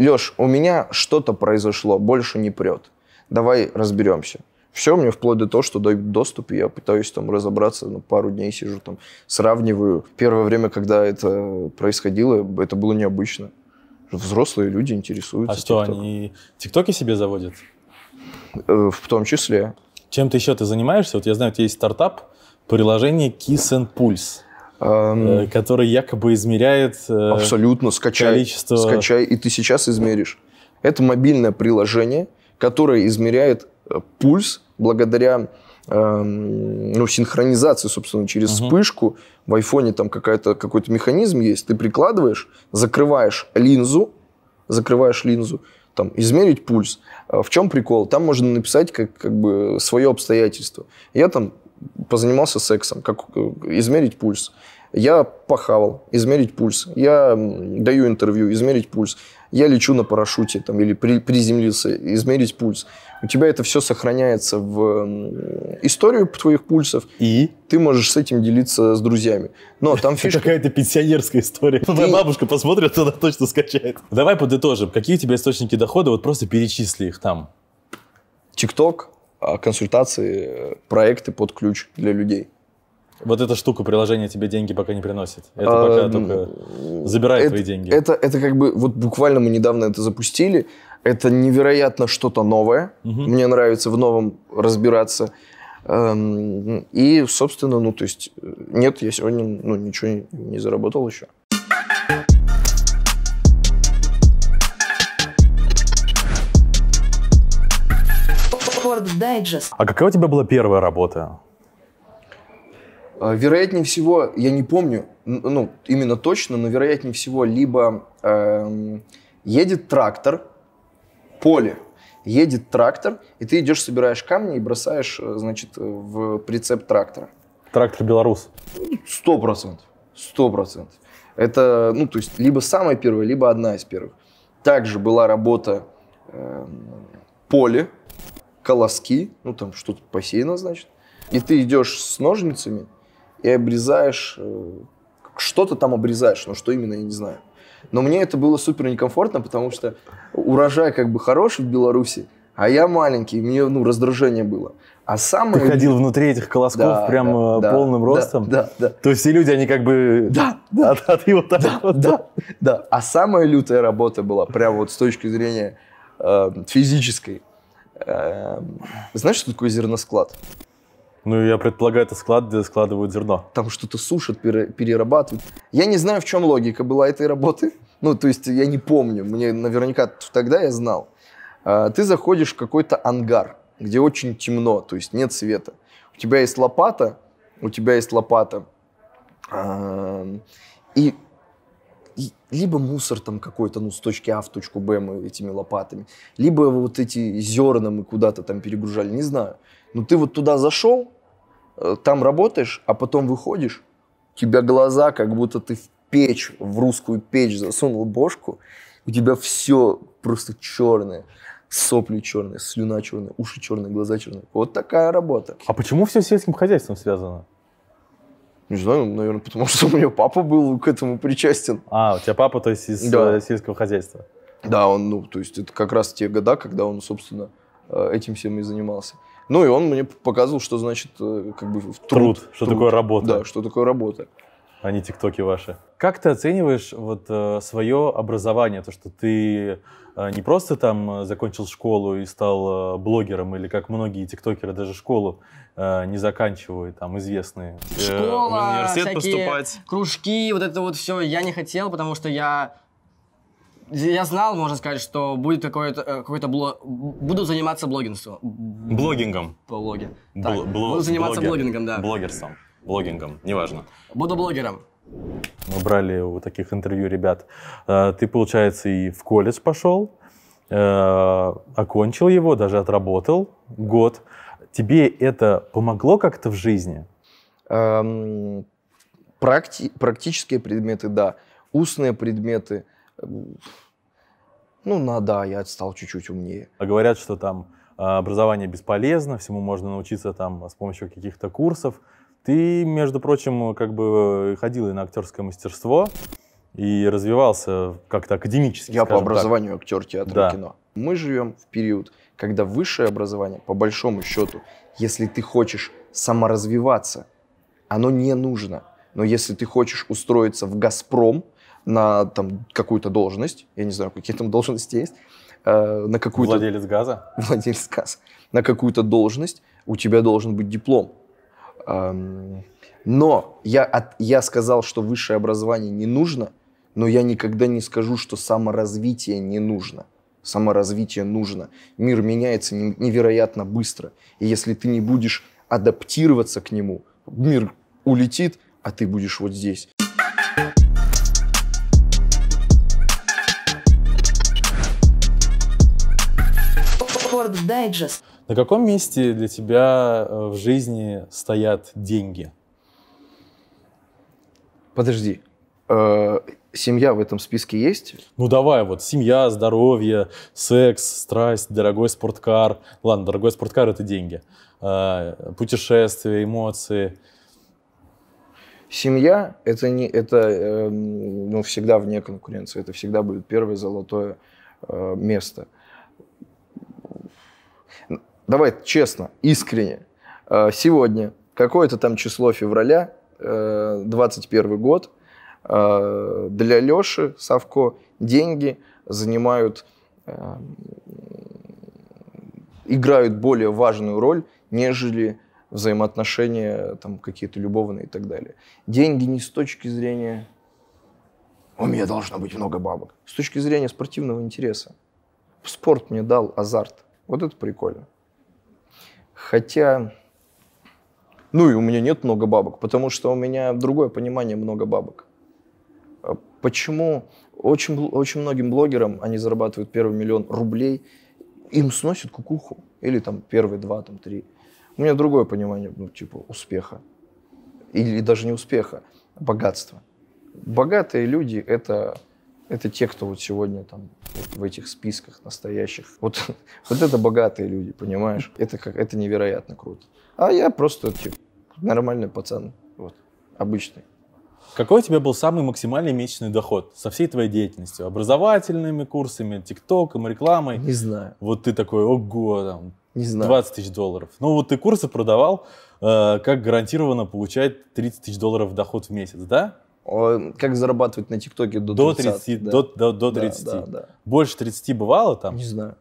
Леш, у меня что-то произошло, больше не прет. Давай разберемся. Все, мне вплоть до того, что дают доступ, и я пытаюсь там разобраться, ну, пару дней сижу там, сравниваю. Первое время, когда это происходило, это было необычно. Взрослые люди интересуются. А что, TikTok. они тиктоки себе заводят? Э, в том числе. Чем ты еще ты занимаешься? Вот я знаю, у тебя есть стартап, приложение Kiss and Pulse. Um, э, который якобы измеряет э, абсолютно скачай количество... скачай и ты сейчас измеришь это мобильное приложение которое измеряет пульс благодаря э, ну, синхронизации, собственно, через uh-huh. вспышку. В айфоне там какая-то, какой-то механизм есть. Ты прикладываешь, закрываешь линзу, закрываешь линзу, там, измерить пульс. А в чем прикол? Там можно написать как, как бы свое обстоятельство. Я там позанимался сексом, как э, измерить пульс. Я похавал, измерить пульс. Я даю интервью, измерить пульс. Я лечу на парашюте там, или при, приземлился, измерить пульс. У тебя это все сохраняется в историю твоих пульсов. И? Ты можешь с этим делиться с друзьями. Но там фишка... какая-то пенсионерская история. Моя бабушка посмотрит, она точно скачает. Давай подытожим. Какие у тебя источники дохода? Вот просто перечисли их там. ТикТок, а, консультации, э, проекты под ключ для людей. Вот эта штука, приложение тебе деньги пока не приносит. Это а, пока а, только э, забирает это, твои деньги. Это, это как бы, вот буквально мы недавно это запустили. Это невероятно что-то новое. Угу. Мне нравится в новом разбираться. Эм, и, собственно, ну, то есть, э, нет, я сегодня ну, ничего не заработал еще. А какая у тебя была первая работа? Э, вероятнее всего, я не помню, ну, именно точно, но вероятнее всего, либо э, едет трактор, поле, едет трактор, и ты идешь, собираешь камни и бросаешь, э, значит, э, в прицеп трактора. Трактор белорус. Сто процентов. Сто процентов. Это, ну, то есть, либо самая первая, либо одна из первых. Также была работа э, поле, колоски, ну, там что-то посеяно, значит. И ты идешь с ножницами, и обрезаешь, э, что-то там обрезаешь, но что именно, я не знаю. Но мне это было супер некомфортно, потому что урожай как бы хороший в Беларуси, а я маленький, мне ну, раздражение было. А самое... Ты ходил внутри этих колосков да, прям э, да, полным да, ростом? Да, да, То есть все люди, они как бы... Да, да. да от его так да, вот. Да, да. А самая лютая работа была, прям вот с точки зрения э, физической. Э, знаешь, что такое зерносклад? Ну, я предполагаю, это склад, где складывают зерно. Там что-то сушат, перерабатывают. Я не знаю, в чем логика была этой работы. *laughs* Ну, то есть я не помню. Мне наверняка тогда я знал. А, ты заходишь в какой-то ангар, где очень темно, то есть нет света. У тебя есть лопата, у тебя есть лопата. А, и и либо мусор там какой-то, ну, с точки А в точку Б мы этими лопатами, либо вот эти зерна мы куда-то там перегружали, не знаю. Но ты вот туда зашел, Э, там работаешь, а потом выходишь, у тебя глаза, как будто ты в печь, в русскую печь засунул бошку, у тебя все просто черное. Сопли черные, слюна черная, уши черные, глаза черные. Вот такая работа. А почему все с сельским хозяйством связано? Не знаю, наверное, потому что у меня папа был к этому причастен. А, у тебя папа, то есть из да. Э, сельского хозяйства? Да, он, ну, то есть это как раз те года, когда он, собственно, Э, этим всем и занимался. Ну и он мне показывал, что значит э, как бы труд. Труд, что труд. такое работа. Да, что такое работа. А не тиктоки ваши. Как ты оцениваешь вот э, свое образование, то, что ты э, не просто там э, закончил школу и стал э, блогером, или как многие тиктокеры даже школу э, не заканчивают, там известные. Школа, э, в университет поступать. кружки, вот это вот все я не хотел, потому что я я знал, можно сказать, что будет какое-то, э, какое-то бло... буду заниматься блогинством. Блогингом. Блоги. Так, Бл- буду заниматься блогер. блогингом, да. Блогерством. Блогингом, неважно. Буду блогером. Мы брали у таких интервью ребят. Э, ты, получается, и в колледж пошел, э, окончил его, даже отработал год. Тебе это помогло как-то в жизни? Эм, практи- практические предметы, да. Устные предметы – ну, на да, я стал чуть-чуть умнее. А говорят, что там а, образование бесполезно, всему можно научиться там а, с помощью каких-то курсов. Ты, между прочим, как бы э, ходил и на актерское мастерство и развивался как-то академически. Я по образованию так. актер театра да. и кино. Мы живем в период, когда высшее образование, по большому счету, если ты хочешь саморазвиваться, оно не нужно. Но если ты хочешь устроиться в «Газпром», на там какую-то должность, я не знаю, какие там должности есть, э, на какую-то... Владелец газа? *laughs* Владелец газа. На какую-то должность у тебя должен быть диплом. Эм, но я, от, я сказал, что высшее образование не нужно, но я никогда не скажу, что саморазвитие не нужно. Саморазвитие нужно. Мир меняется невероятно быстро. И если ты не будешь адаптироваться к нему, мир улетит, а ты будешь вот здесь. Торт Дайджест. На каком месте для тебя э, в жизни стоят деньги? Подожди. Э, семья в этом списке есть? Ну давай, вот семья, здоровье, секс, страсть, дорогой спорткар. Ладно, дорогой спорткар это деньги. Э, путешествия, эмоции. Семья это не это эм, ну, всегда вне конкуренции, это всегда будет первое золотое э, место. Давай честно, искренне. Э, сегодня, какое-то там число февраля, 21 э, год, э, для Леши Савко деньги занимают, эм, играют более важную роль, нежели взаимоотношения там какие-то любовные и так далее. Деньги не с точки зрения у меня должно быть много бабок. С точки зрения спортивного интереса. Спорт мне дал азарт. Вот это прикольно. Хотя, ну и у меня нет много бабок, потому что у меня другое понимание много бабок. А почему очень, очень многим блогерам они зарабатывают первый миллион рублей, им сносят кукуху, или там первые два, там три. У меня другое понимание, ну, типа, успеха. Или даже не успеха, а богатства. Богатые люди — это это те, кто вот сегодня там вот в этих списках настоящих. Вот, *laughs* вот это богатые люди, понимаешь? Это, как, это невероятно круто. А я просто типа, нормальный пацан, вот, обычный. Какой у тебя был самый максимальный месячный доход со всей твоей деятельностью? Образовательными курсами, тиктоком, рекламой? Не знаю. Вот ты такой, ого, там, не знаю. 20 тысяч долларов. Ну вот ты курсы продавал, э, как гарантированно получать 30 тысяч долларов доход в месяц, да? Как зарабатывать на ТикТоке до, до 30? 30 да. до, до, до 30. Да, да, да. Больше 30 бывало там? Не знаю.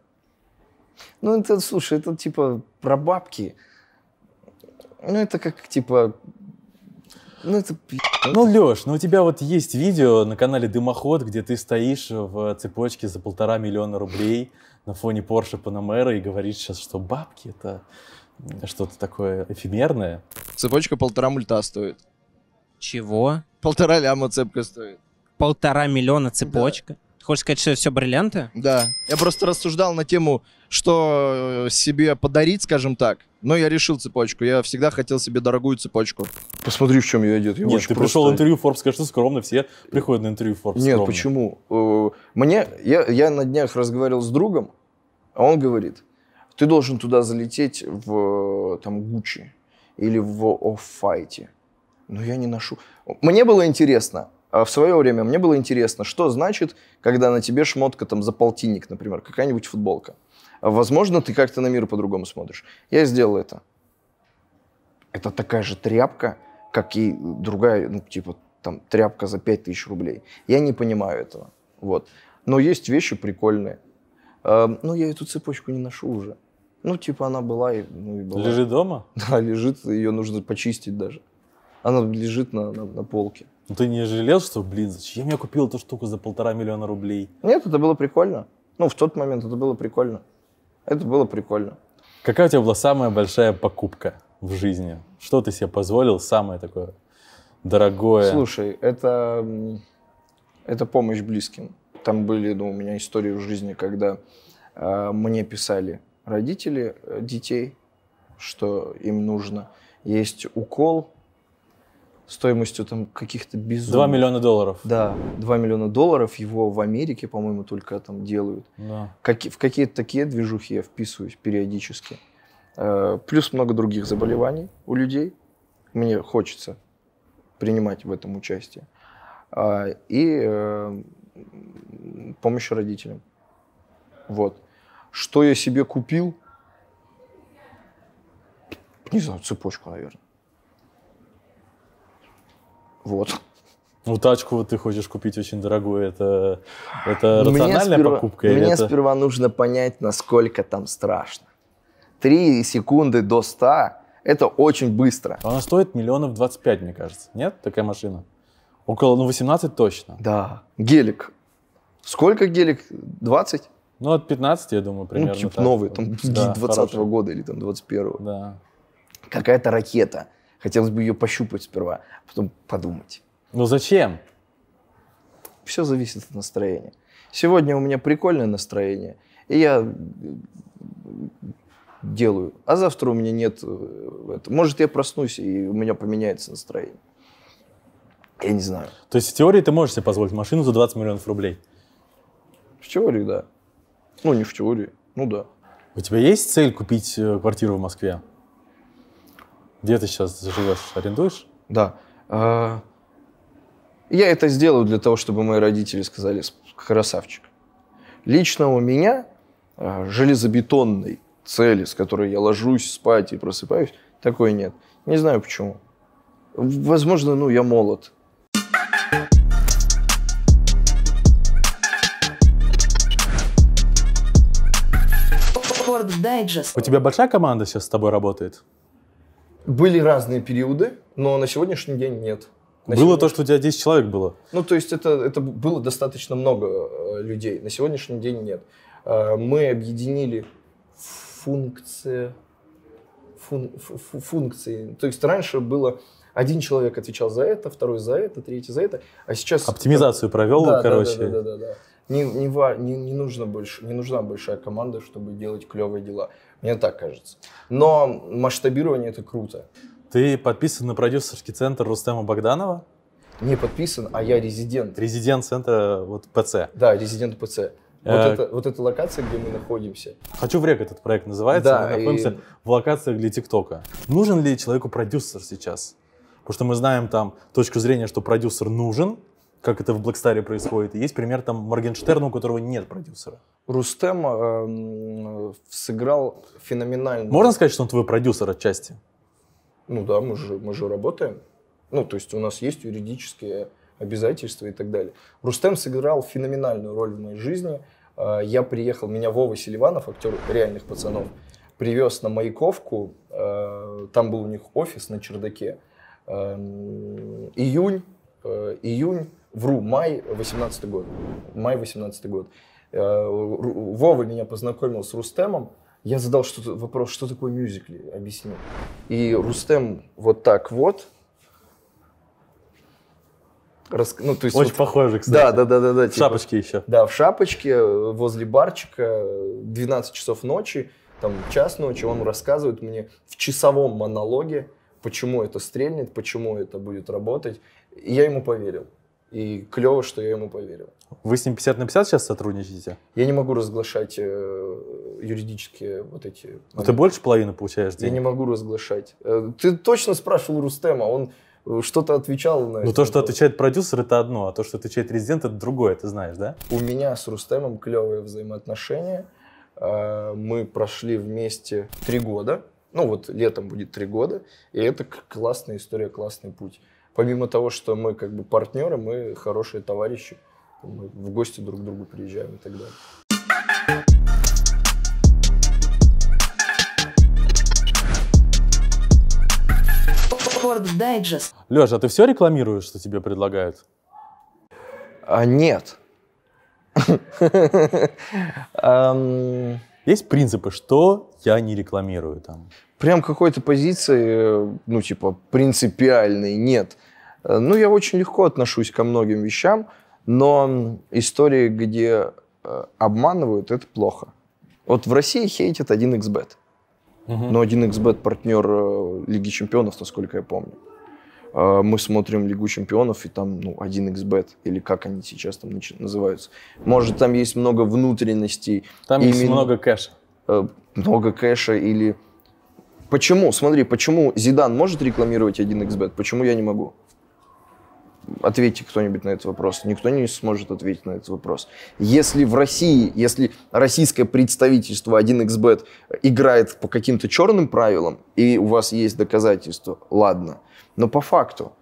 Ну, это, слушай, это типа про бабки. Ну, это как, типа... Ну, это... Ну, Леш, ну у тебя вот есть видео на канале «Дымоход», где ты стоишь в цепочке за полтора миллиона рублей на фоне Porsche Panamera и говоришь сейчас, что бабки — это что-то такое эфемерное. Цепочка полтора мульта стоит. Чего? Полтора ляма цепка стоит. Полтора миллиона цепочка? Да. Ты хочешь сказать, что это все бриллианты? Да. Я просто рассуждал на тему, что э, себе подарить, скажем так. Но я решил цепочку. Я всегда хотел себе дорогую цепочку. Посмотри, в чем ее идет. Я Нет, ты просто... пришел на интервью Forbes, скажи, что скромно, все приходят на интервью Forbes Нет, скромно. почему? Э, мне, я, я на днях разговаривал с другом, а он говорит, ты должен туда залететь в там Гуччи или в off оффайте но я не ношу. Мне было интересно, а в свое время мне было интересно, что значит, когда на тебе шмотка там за полтинник, например, какая-нибудь футболка. Возможно, ты как-то на мир по-другому смотришь. Я сделал это. Это такая же тряпка, как и другая, ну, типа, там, тряпка за 5000 рублей. Я не понимаю этого. Вот. Но есть вещи прикольные. Э, ну, я эту цепочку не ношу уже. Ну, типа, она была и, ну, и была. Лежит дома? *laughs* Да, лежит, ее нужно почистить даже она лежит на, на, на полке. Но ну, ты не жалел, что, блин, зачем я купил эту штуку за полтора миллиона рублей? Нет, это было прикольно. Ну, в тот момент это было прикольно. Это было прикольно. Какая у тебя была самая большая покупка в жизни? Что ты себе позволил самое такое дорогое? Слушай, это, это помощь близким. Там были, ну, у меня истории в жизни, когда э, мне писали родители э, детей, что им нужно. Есть укол, стоимостью там каких-то безумных... 2 миллиона долларов. Да, 2 миллиона долларов. Его в Америке, по-моему, только там делают. Да. Как, в какие-то такие движухи я вписываюсь периодически. Э, плюс много других заболеваний у людей. Мне хочется принимать в этом участие. Э, и э, помощь родителям. Вот. Что я себе купил? Не знаю, цепочку, наверное. Вот. Ну, тачку вот ты хочешь купить очень дорогую, это, это мне рациональная сперва, покупка? Мне это... сперва нужно понять, насколько там страшно. Три секунды до 100 – это очень быстро. Она стоит миллионов 25, мне кажется. Нет такая машина? Около, ну, 18 точно. Да. Гелик. Сколько гелик? 20? Ну, от 15, я думаю, ну, примерно. Ну, типа так. новый, там, да, 20 -го года или там 21-го. Да. Какая-то ракета. Хотелось бы ее пощупать сперва, а потом подумать. Но ну, зачем? Все зависит от настроения. Сегодня у меня прикольное настроение, и я э, делаю. А завтра у меня нет... Э, может, я проснусь, и у меня поменяется настроение. Я не знаю. То есть в теории ты можешь себе позволить машину за 20 миллионов рублей? В теории, да. Ну, не в теории. Ну, да. У тебя есть цель купить э, квартиру в Москве? Где ты сейчас живешь? Арендуешь? Да. А, я это сделаю для того, чтобы мои родители сказали «красавчик». Лично у меня а, железобетонной цели, с которой я ложусь спать и просыпаюсь, такой нет. Не знаю почему. Возможно, ну, я молод. У тебя большая команда сейчас с тобой работает? Были разные периоды, но на сегодняшний день нет. На было сегодня... то, что у тебя 10 человек было? Ну, то есть это, это было достаточно много э, людей. На сегодняшний день нет. Э, мы объединили функции, фун, фу, функции. То есть раньше было один человек отвечал за это, второй за это, третий за это, а сейчас... Оптимизацию провел, да, короче. Да, да, да, да, да. Не, не, не, не, нужно больше, не нужна большая команда, чтобы делать клевые дела. Мне так кажется. Но масштабирование это круто. Ты подписан на продюсерский центр Рустема Богданова? Не подписан, а я резидент. Резидент центра вот, ПЦ. Да, резидент ПЦ. Вот, э, это, вот эта локация, где мы находимся. «Хочу в рек» этот проект называется. Да, мы находимся и... в локациях для ТикТока. Нужен ли человеку продюсер сейчас? Потому что мы знаем там точку зрения, что продюсер нужен, как это в Блэкстаре происходит. И есть пример там Моргенштерна, у которого нет продюсера. Рустем э, сыграл феноменально. Можно сказать, что он твой продюсер отчасти? Ну да, мы же, мы же работаем. Ну, то есть у нас есть юридические обязательства и так далее. Рустем сыграл феноменальную роль в моей жизни. Э, я приехал, меня Вова Селиванов, актер реальных пацанов, привез на Маяковку, э, там был у них офис на чердаке. Э, июнь, июнь, Вру, май 18 год. Май 18 год. Э, Вова меня познакомил с Рустемом. Я задал что вопрос, что такое мюзикли, объясни. И Рустем вот так вот, Рас... Ну, то есть Очень вот... похоже, кстати. Да, да, да, да. да в типа... шапочке еще. Да, в шапочке, возле барчика, 12 часов ночи, там час ночи, он рассказывает мне в часовом монологе, почему это стрельнет, почему это будет работать. И я ему поверил. И клево, что я ему поверил. Вы с ним 50 на 50 сейчас сотрудничаете? Я не могу разглашать э, юридические вот эти... Ну, моменты. ты больше половины получаешь денег? Я не могу разглашать. Э, ты точно спрашивал Рустема, он э, что-то отвечал на Ну, то, что отвечает продюсер, это одно, а то, что отвечает резидент, это другое, ты знаешь, да? У меня с Рустемом клевые взаимоотношения. Э, мы прошли вместе три года. Ну, вот летом будет три года. И это классная история, классный путь помимо того, что мы как бы партнеры, мы хорошие товарищи, мы в гости друг к другу приезжаем и так далее. Леша, а ты все рекламируешь, что тебе предлагают? А, нет. Эм. Есть принципы, что я не рекламирую там? Прям какой-то позиции, э, ну, типа, принципиальной нет. Э, ну, я очень легко отношусь ко многим вещам, но истории, где э, обманывают, это плохо. Вот в России хейтит 1xbet. Угу. Но 1xbet партнер э, Лиги Чемпионов, насколько я помню. Мы смотрим Лигу Чемпионов, и там ну, 1xbet, или как они сейчас там называются. Может, там есть много внутренностей. Там именно... есть много кэша. Много кэша или... Почему, смотри, почему Зидан может рекламировать 1xbet, почему я не могу? Ответьте кто-нибудь на этот вопрос. Никто не сможет ответить на этот вопрос. Если в России, если российское представительство 1xbet играет по каким-то черным правилам, и у вас есть доказательства, ладно. Но по факту,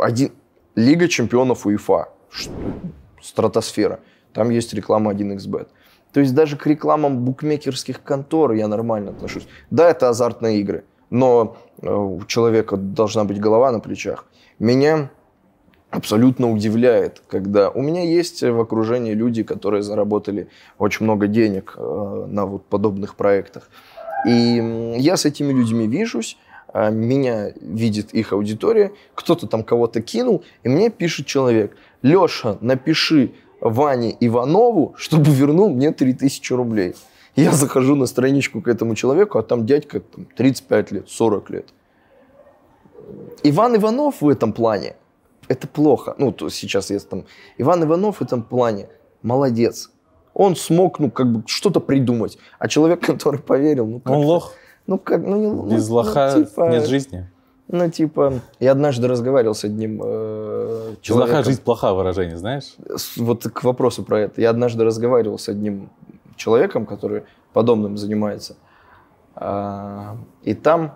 один, Лига чемпионов УЕФА, стратосфера, там есть реклама 1xbet. То есть даже к рекламам букмекерских контор я нормально отношусь. Да, это азартные игры, но э, у человека должна быть голова на плечах. Меня абсолютно удивляет, когда у меня есть в окружении люди, которые заработали очень много денег э, на вот подобных проектах. И я с этими людьми вижусь, а, меня видит их аудитория, кто-то там кого-то кинул, и мне пишет человек, Леша, напиши Ване Иванову, чтобы вернул мне 3000 рублей. Я захожу на страничку к этому человеку, а там дядька там, 35 лет, 40 лет. Иван Иванов в этом плане – это плохо. Ну, то сейчас есть там Иван Иванов в этом плане молодец. Он смог, ну, как бы что-то придумать. А человек, *laughs* который поверил, ну, как Он лох. Ну, как, ну, не лох. Без ну, лоха ну, типа, нет жизни. Ну, типа, я однажды разговаривал с одним э, человеком. Лоха жизнь плоха выражение, знаешь? Вот к вопросу про это. Я однажды разговаривал с одним человеком, который подобным занимается. Э, и там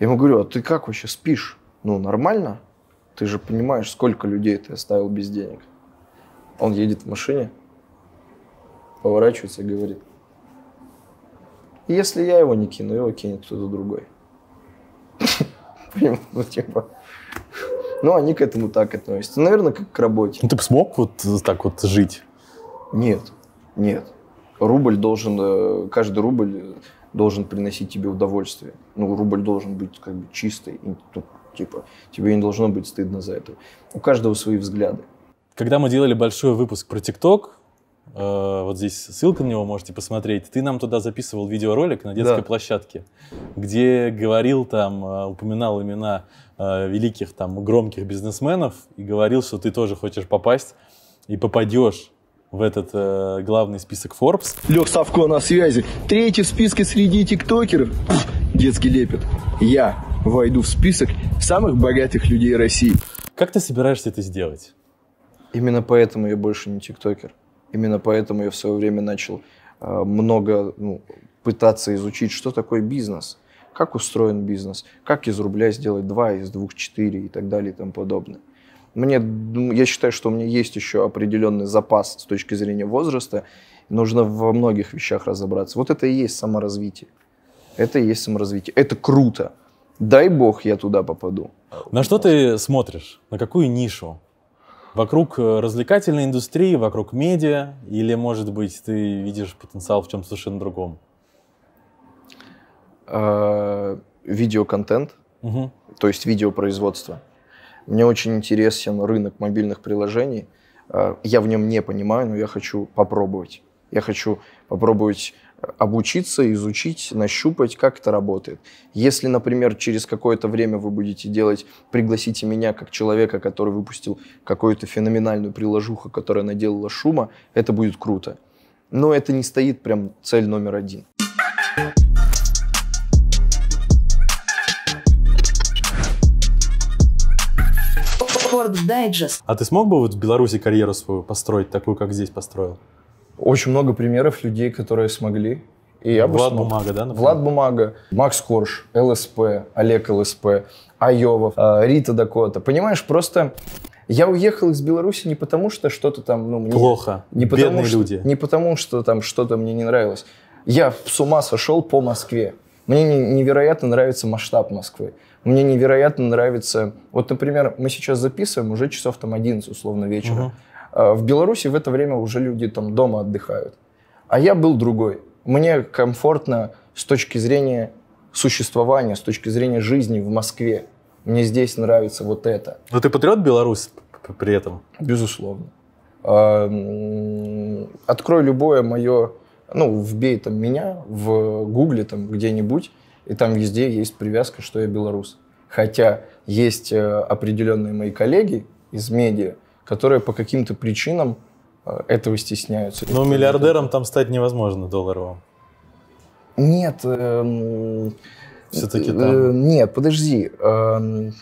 я ему говорю, а ты как вообще спишь? Ну, нормально? Ты же понимаешь, сколько людей ты оставил без денег. Он едет в машине, поворачивается и говорит, если я его не кину, его кинет кто-то другой. *laughs* Ну, типа, ну, они к этому так относятся. Наверное, как к работе. Ну, ты бы смог вот так вот жить? Нет, нет. Рубль должен, э, каждый рубль должен приносить тебе удовольствие. Ну, рубль должен быть как бы чистый, Типа, тебе не должно быть стыдно за это. У каждого свои взгляды. Когда мы делали большой выпуск про ТикТок, э, вот здесь ссылка на него, можете посмотреть, ты нам туда записывал видеоролик на детской да. площадке, где говорил там, э, упоминал имена э, великих там громких бизнесменов и говорил, что ты тоже хочешь попасть и попадешь в этот э, главный список Forbes. Лех Савко на связи. Третий в списке среди тиктокеров. Детский лепет. Я войду в список самых богатых людей России. Как ты собираешься это сделать? Именно поэтому я больше не тиктокер. Именно поэтому я в свое время начал а, много ну, пытаться изучить, что такое бизнес, как устроен бизнес, как из рубля сделать два, из двух четыре и так далее и тому подобное. Мне, ну, я считаю, что у меня есть еще определенный запас с точки зрения возраста. Нужно во многих вещах разобраться. Вот это и есть саморазвитие. Это и есть саморазвитие. Это круто. Дай бог, я туда попаду. На что ты смотришь? На какую нишу? Вокруг э, развлекательной индустрии, вокруг медиа? Или, может быть, ты видишь потенциал в чем-то совершенно другом? А, видеоконтент, угу. то есть видеопроизводство. Мне очень интересен рынок мобильных приложений. А, я в нем не понимаю, но я хочу попробовать. Я хочу попробовать обучиться, изучить, нащупать, как это работает. Если, например, через какое-то время вы будете делать, пригласите меня как человека, который выпустил какую-то феноменальную приложуху, которая наделала шума, это будет круто. Но это не стоит прям цель номер один. А ты смог бы вот в Беларуси карьеру свою построить такую, как здесь построил? Очень много примеров людей, которые смогли. И я Влад смог. Бумага, да? Например? Влад Бумага, Макс Корж, ЛСП, Олег ЛСП, Айовов, э, Рита Дакота. Понимаешь, просто я уехал из Беларуси не потому, что что-то там... Ну, мне, Плохо. Не потому, Бедные что, люди. Не потому, что там что-то мне не нравилось. Я с ума сошел по Москве. Мне невероятно нравится масштаб Москвы. Мне невероятно нравится... Вот, например, мы сейчас записываем уже часов там 11, условно, вечера. Угу. А в Беларуси в это время уже люди там дома отдыхают. А я был другой. Мне комфортно с точки зрения существования, с точки зрения жизни в Москве. Мне здесь нравится вот это. Но ты патриот Беларусь при этом? Безусловно. А, открой любое мое, ну, вбей там меня в гугле там где-нибудь, и там везде есть привязка, что я белорус. Хотя есть э, определенные мои коллеги из медиа, которые по каким-то причинам э, этого стесняются. Но ну, миллиардером там стать невозможно долларовым. Нет. Эм, Все-таки э, там. нет, подожди. Эм,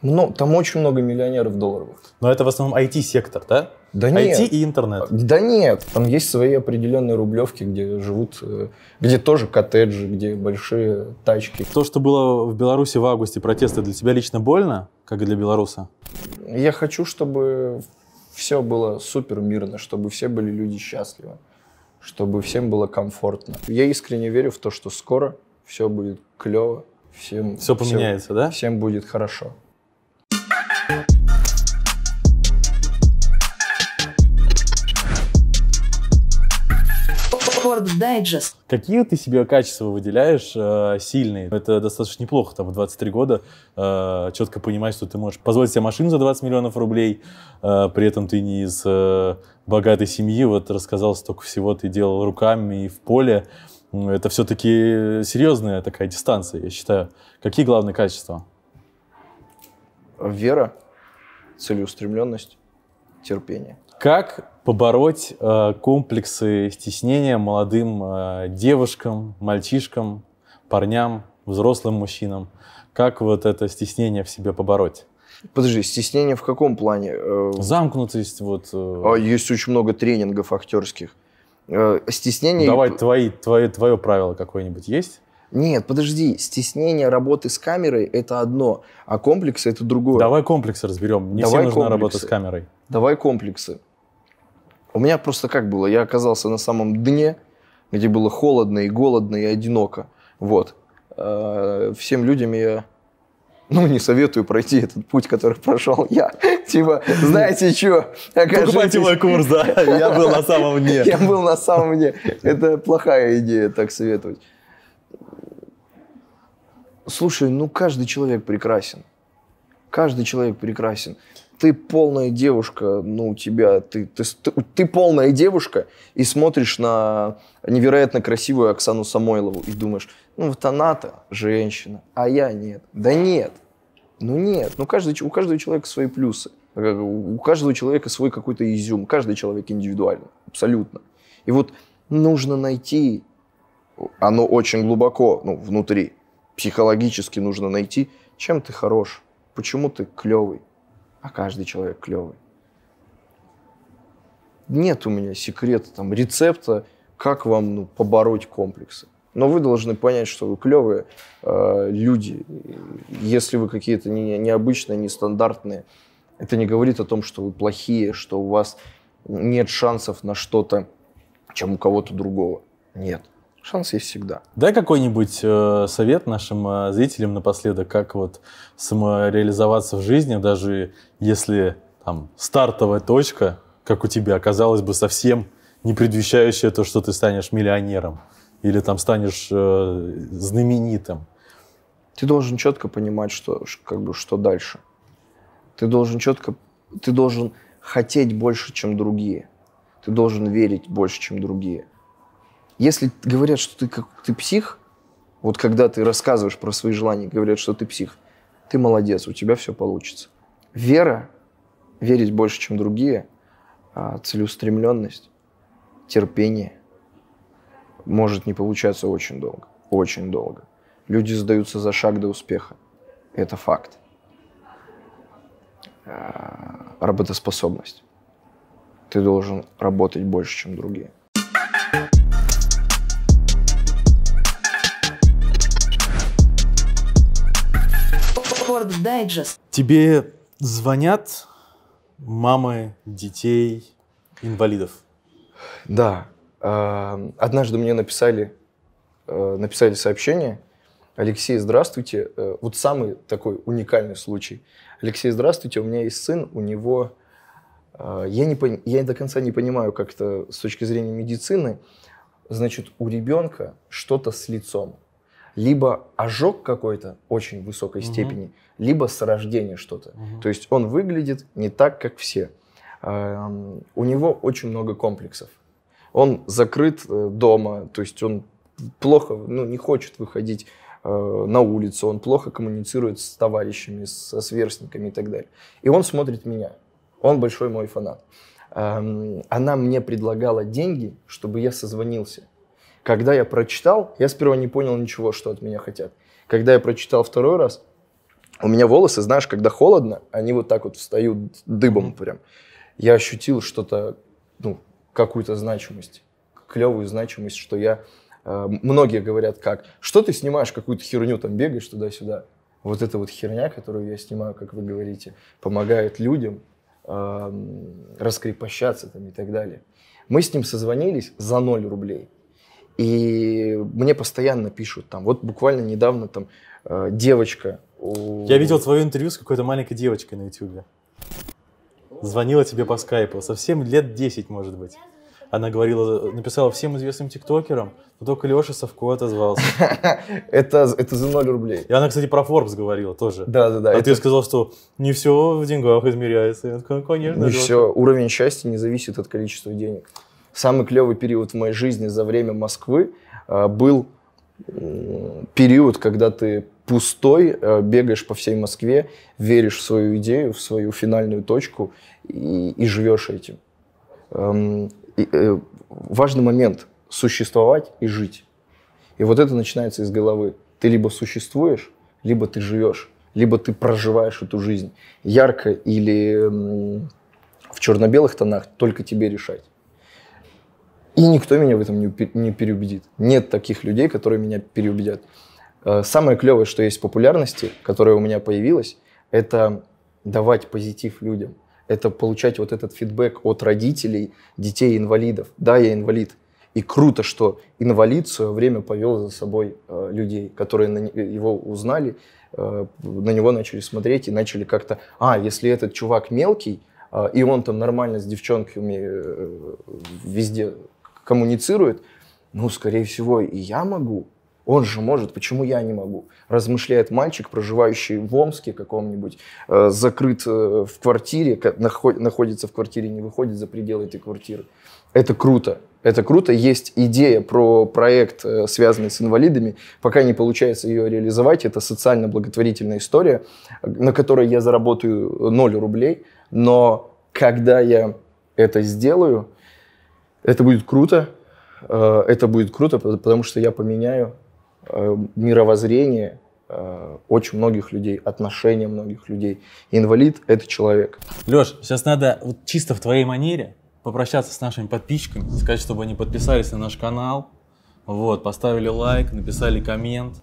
ну, там очень много миллионеров долларовых. Но это в основном IT-сектор, да? Да IT нет. IT и интернет. Да нет, там есть свои определенные рублевки, где живут, э, где тоже коттеджи, где большие тачки. То, что было в Беларуси в августе, протесты, для тебя лично больно, как и для белоруса? Я хочу, чтобы все было супер мирно, чтобы все были люди счастливы, чтобы всем было комфортно. Я искренне верю в то, что скоро все будет клево, всем... Все поменяется, всем, да? Всем будет хорошо. thank you Forbes Digest. Какие ты себе качества выделяешь э, сильные? Это достаточно неплохо, там, в 23 года э, четко понимать, что ты можешь позволить себе машину за 20 миллионов рублей, э, при этом ты не из э, богатой семьи, вот рассказал столько всего ты делал руками и в поле. Это все-таки серьезная такая дистанция, я считаю. Какие главные качества? Вера, целеустремленность, терпение. Как побороть э, комплексы стеснения молодым э, девушкам, мальчишкам, парням, взрослым мужчинам. Как вот это стеснение в себе побороть? Подожди, стеснение в каком плане? Э, Замкнутость вот. Э, а есть очень много тренингов актерских. Э, стеснение. Давай твои, твои, твое правило какое-нибудь есть? Нет, подожди, стеснение работы с камерой это одно, а комплексы это другое. Давай комплексы разберем. Не Давай все нужна комплексы. работа с камерой. Давай комплексы. У меня просто как было, я оказался на самом дне, где было холодно и голодно и одиноко. Вот. Э, всем людям я ну, не советую пройти этот путь, который прошел я. *laughs* Типа, знаете что? Покупайте мой курс, да. *laughs* Я был на самом дне. Я был на самом дне. Это плохая идея так советовать. Слушай, ну каждый человек прекрасен. Каждый человек прекрасен ты полная девушка, ну, у тебя, ты, ты, ты, ты полная девушка, и смотришь на невероятно красивую Оксану Самойлову и думаешь, ну, вот она-то женщина, а я нет. Да нет, ну нет, ну, каждый, у каждого человека свои плюсы, э, у каждого человека свой какой-то изюм, каждый человек индивидуально, абсолютно. И вот нужно найти, оно очень глубоко, ну, внутри, психологически нужно найти, чем ты хорош, почему ты клевый, а каждый человек клевый. Нет у меня секрета, там, рецепта, как вам ну, побороть комплексы. Но вы должны понять, что вы клевые э, люди. Если вы какие-то не, необычные, нестандартные, это не говорит о том, что вы плохие, что у вас нет шансов на что-то, чем у кого-то другого. Нет. Шанс есть всегда. Дай какой-нибудь э, совет нашим э, зрителям напоследок, как вот самореализоваться в жизни, даже если там стартовая точка, как у тебя, оказалась бы совсем не предвещающая то, что ты станешь миллионером или там станешь э, знаменитым. Ты должен четко понимать, что как бы что дальше. Ты должен четко, ты должен хотеть больше, чем другие. Ты должен верить больше, чем другие. Если говорят, что ты, как, ты псих, вот когда ты рассказываешь про свои желания, говорят, что ты псих, ты молодец, у тебя все получится. Вера, верить больше, чем другие, а целеустремленность, терпение может не получаться очень долго, очень долго. Люди сдаются за шаг до успеха. Это факт. А, работоспособность. Ты должен работать больше, чем другие. thank you Forbes Digest. Тебе звонят мамы детей инвалидов? Да. А, однажды мне написали, э, написали сообщение. Алексей, здравствуйте. Э, вот самый такой уникальный случай. Алексей, здравствуйте, у меня есть сын, у него... Э, я, не, пон... я до конца не понимаю как-то с точки зрения медицины. Значит, у ребенка что-то с лицом либо ожог какой-то очень высокой угу. степени, либо с рождения что-то. Угу. То есть он выглядит не так, как все. Эм, у него очень много комплексов. Он закрыт э, дома, то есть он плохо, ну, не хочет выходить э, на улицу, он плохо коммуницирует с товарищами, со сверстниками и так далее. И он смотрит меня. Он большой мой фанат. Эм, она мне предлагала деньги, чтобы я созвонился. Когда я прочитал, я сперва не понял ничего, что от меня хотят. Когда я прочитал второй раз, у меня волосы, знаешь, когда холодно, они вот так вот встают дыбом прям. Я ощутил что-то, ну, какую-то значимость, клевую значимость, что я... Э, многие говорят как, что ты снимаешь какую-то херню, там бегаешь туда-сюда. Вот эта вот херня, которую я снимаю, как вы говорите, помогает людям э, раскрепощаться там и так далее. Мы с ним созвонились за 0 рублей. И мне постоянно пишут там, вот буквально недавно там э, девочка. Я видел твое интервью с какой-то маленькой девочкой на YouTube. Звонила тебе по скайпу, совсем лет 10, может быть. Она говорила, написала всем известным тиктокерам, но только Леша Совко отозвался. *laughs* Это, это за 0 рублей. И она, кстати, про Forbes говорила тоже. Да, да, да. А это... ты сказал, что не все в деньгах измеряется. «Ну, конечно. Не все. Уровень счастья не зависит от количества денег. Самый клевый период в моей жизни за время Москвы э, был период, когда ты пустой, э, бегаешь по всей Москве, веришь в свою идею, в свою финальную точку и, и живешь этим. Эм, и, и, э, важный момент – существовать и жить. И вот это начинается из головы. Ты либо существуешь, либо ты живешь, либо ты проживаешь эту жизнь. Ярко или в черно-белых тонах только тебе решать. И никто меня в этом не, не переубедит. Нет таких людей, которые меня переубедят. Э, самое клевое, что есть в популярности, которая у меня появилась, это давать позитив людям. Это получать вот этот фидбэк от родителей, детей инвалидов. Да, я инвалид. И круто, что инвалид в свое время повел за собой э, людей, которые на, его узнали, э, на него начали смотреть и начали как-то, а, если этот чувак мелкий, э, и он там нормально с девчонками э, везде коммуницирует, ну, скорее всего, и я могу. Он же может, почему я не могу? Размышляет мальчик, проживающий в Омске каком-нибудь, э, закрыт э, в квартире, наход, находится в квартире, не выходит за пределы этой квартиры. Это круто. Это круто. Есть идея про проект, э, связанный с инвалидами. Пока не получается ее реализовать. Это социально-благотворительная история, на которой я заработаю 0 э, рублей. Но когда я это сделаю, это будет круто. Э, это будет круто, потому что я поменяю э, мировоззрение э, очень многих людей, отношения многих людей. Инвалид – это человек. Леш, сейчас надо вот чисто в твоей манере попрощаться с нашими подписчиками, сказать, чтобы они подписались на наш канал, вот, поставили лайк, написали коммент.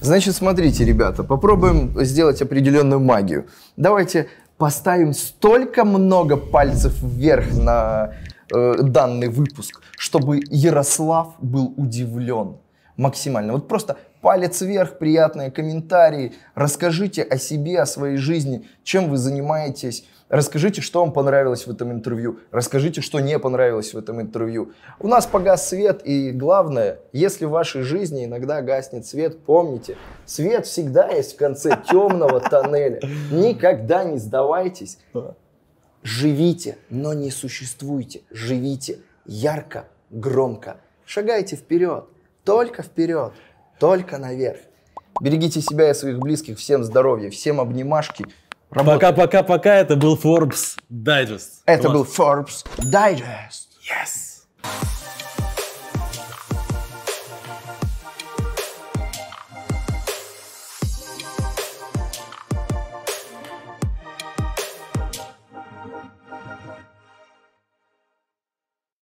Значит, смотрите, ребята, попробуем сделать определенную магию. Давайте поставим столько много пальцев вверх на э, данный выпуск, чтобы Ярослав был удивлен максимально. Вот просто палец вверх, приятные комментарии, расскажите о себе, о своей жизни, чем вы занимаетесь, расскажите, что вам понравилось в этом интервью, расскажите, что не понравилось в этом интервью. У нас погас свет, и главное, если в вашей жизни иногда гаснет свет, помните, свет всегда есть в конце *laughs* темного тоннеля. Никогда не сдавайтесь. Живите, но не существуйте. Живите ярко, громко. Шагайте вперед, только вперед, только наверх. Берегите себя и своих близких. Всем здоровья, всем обнимашки. Пока-пока-пока. Это был Forbes Digest. Это Класс. был Forbes Digest. Yes.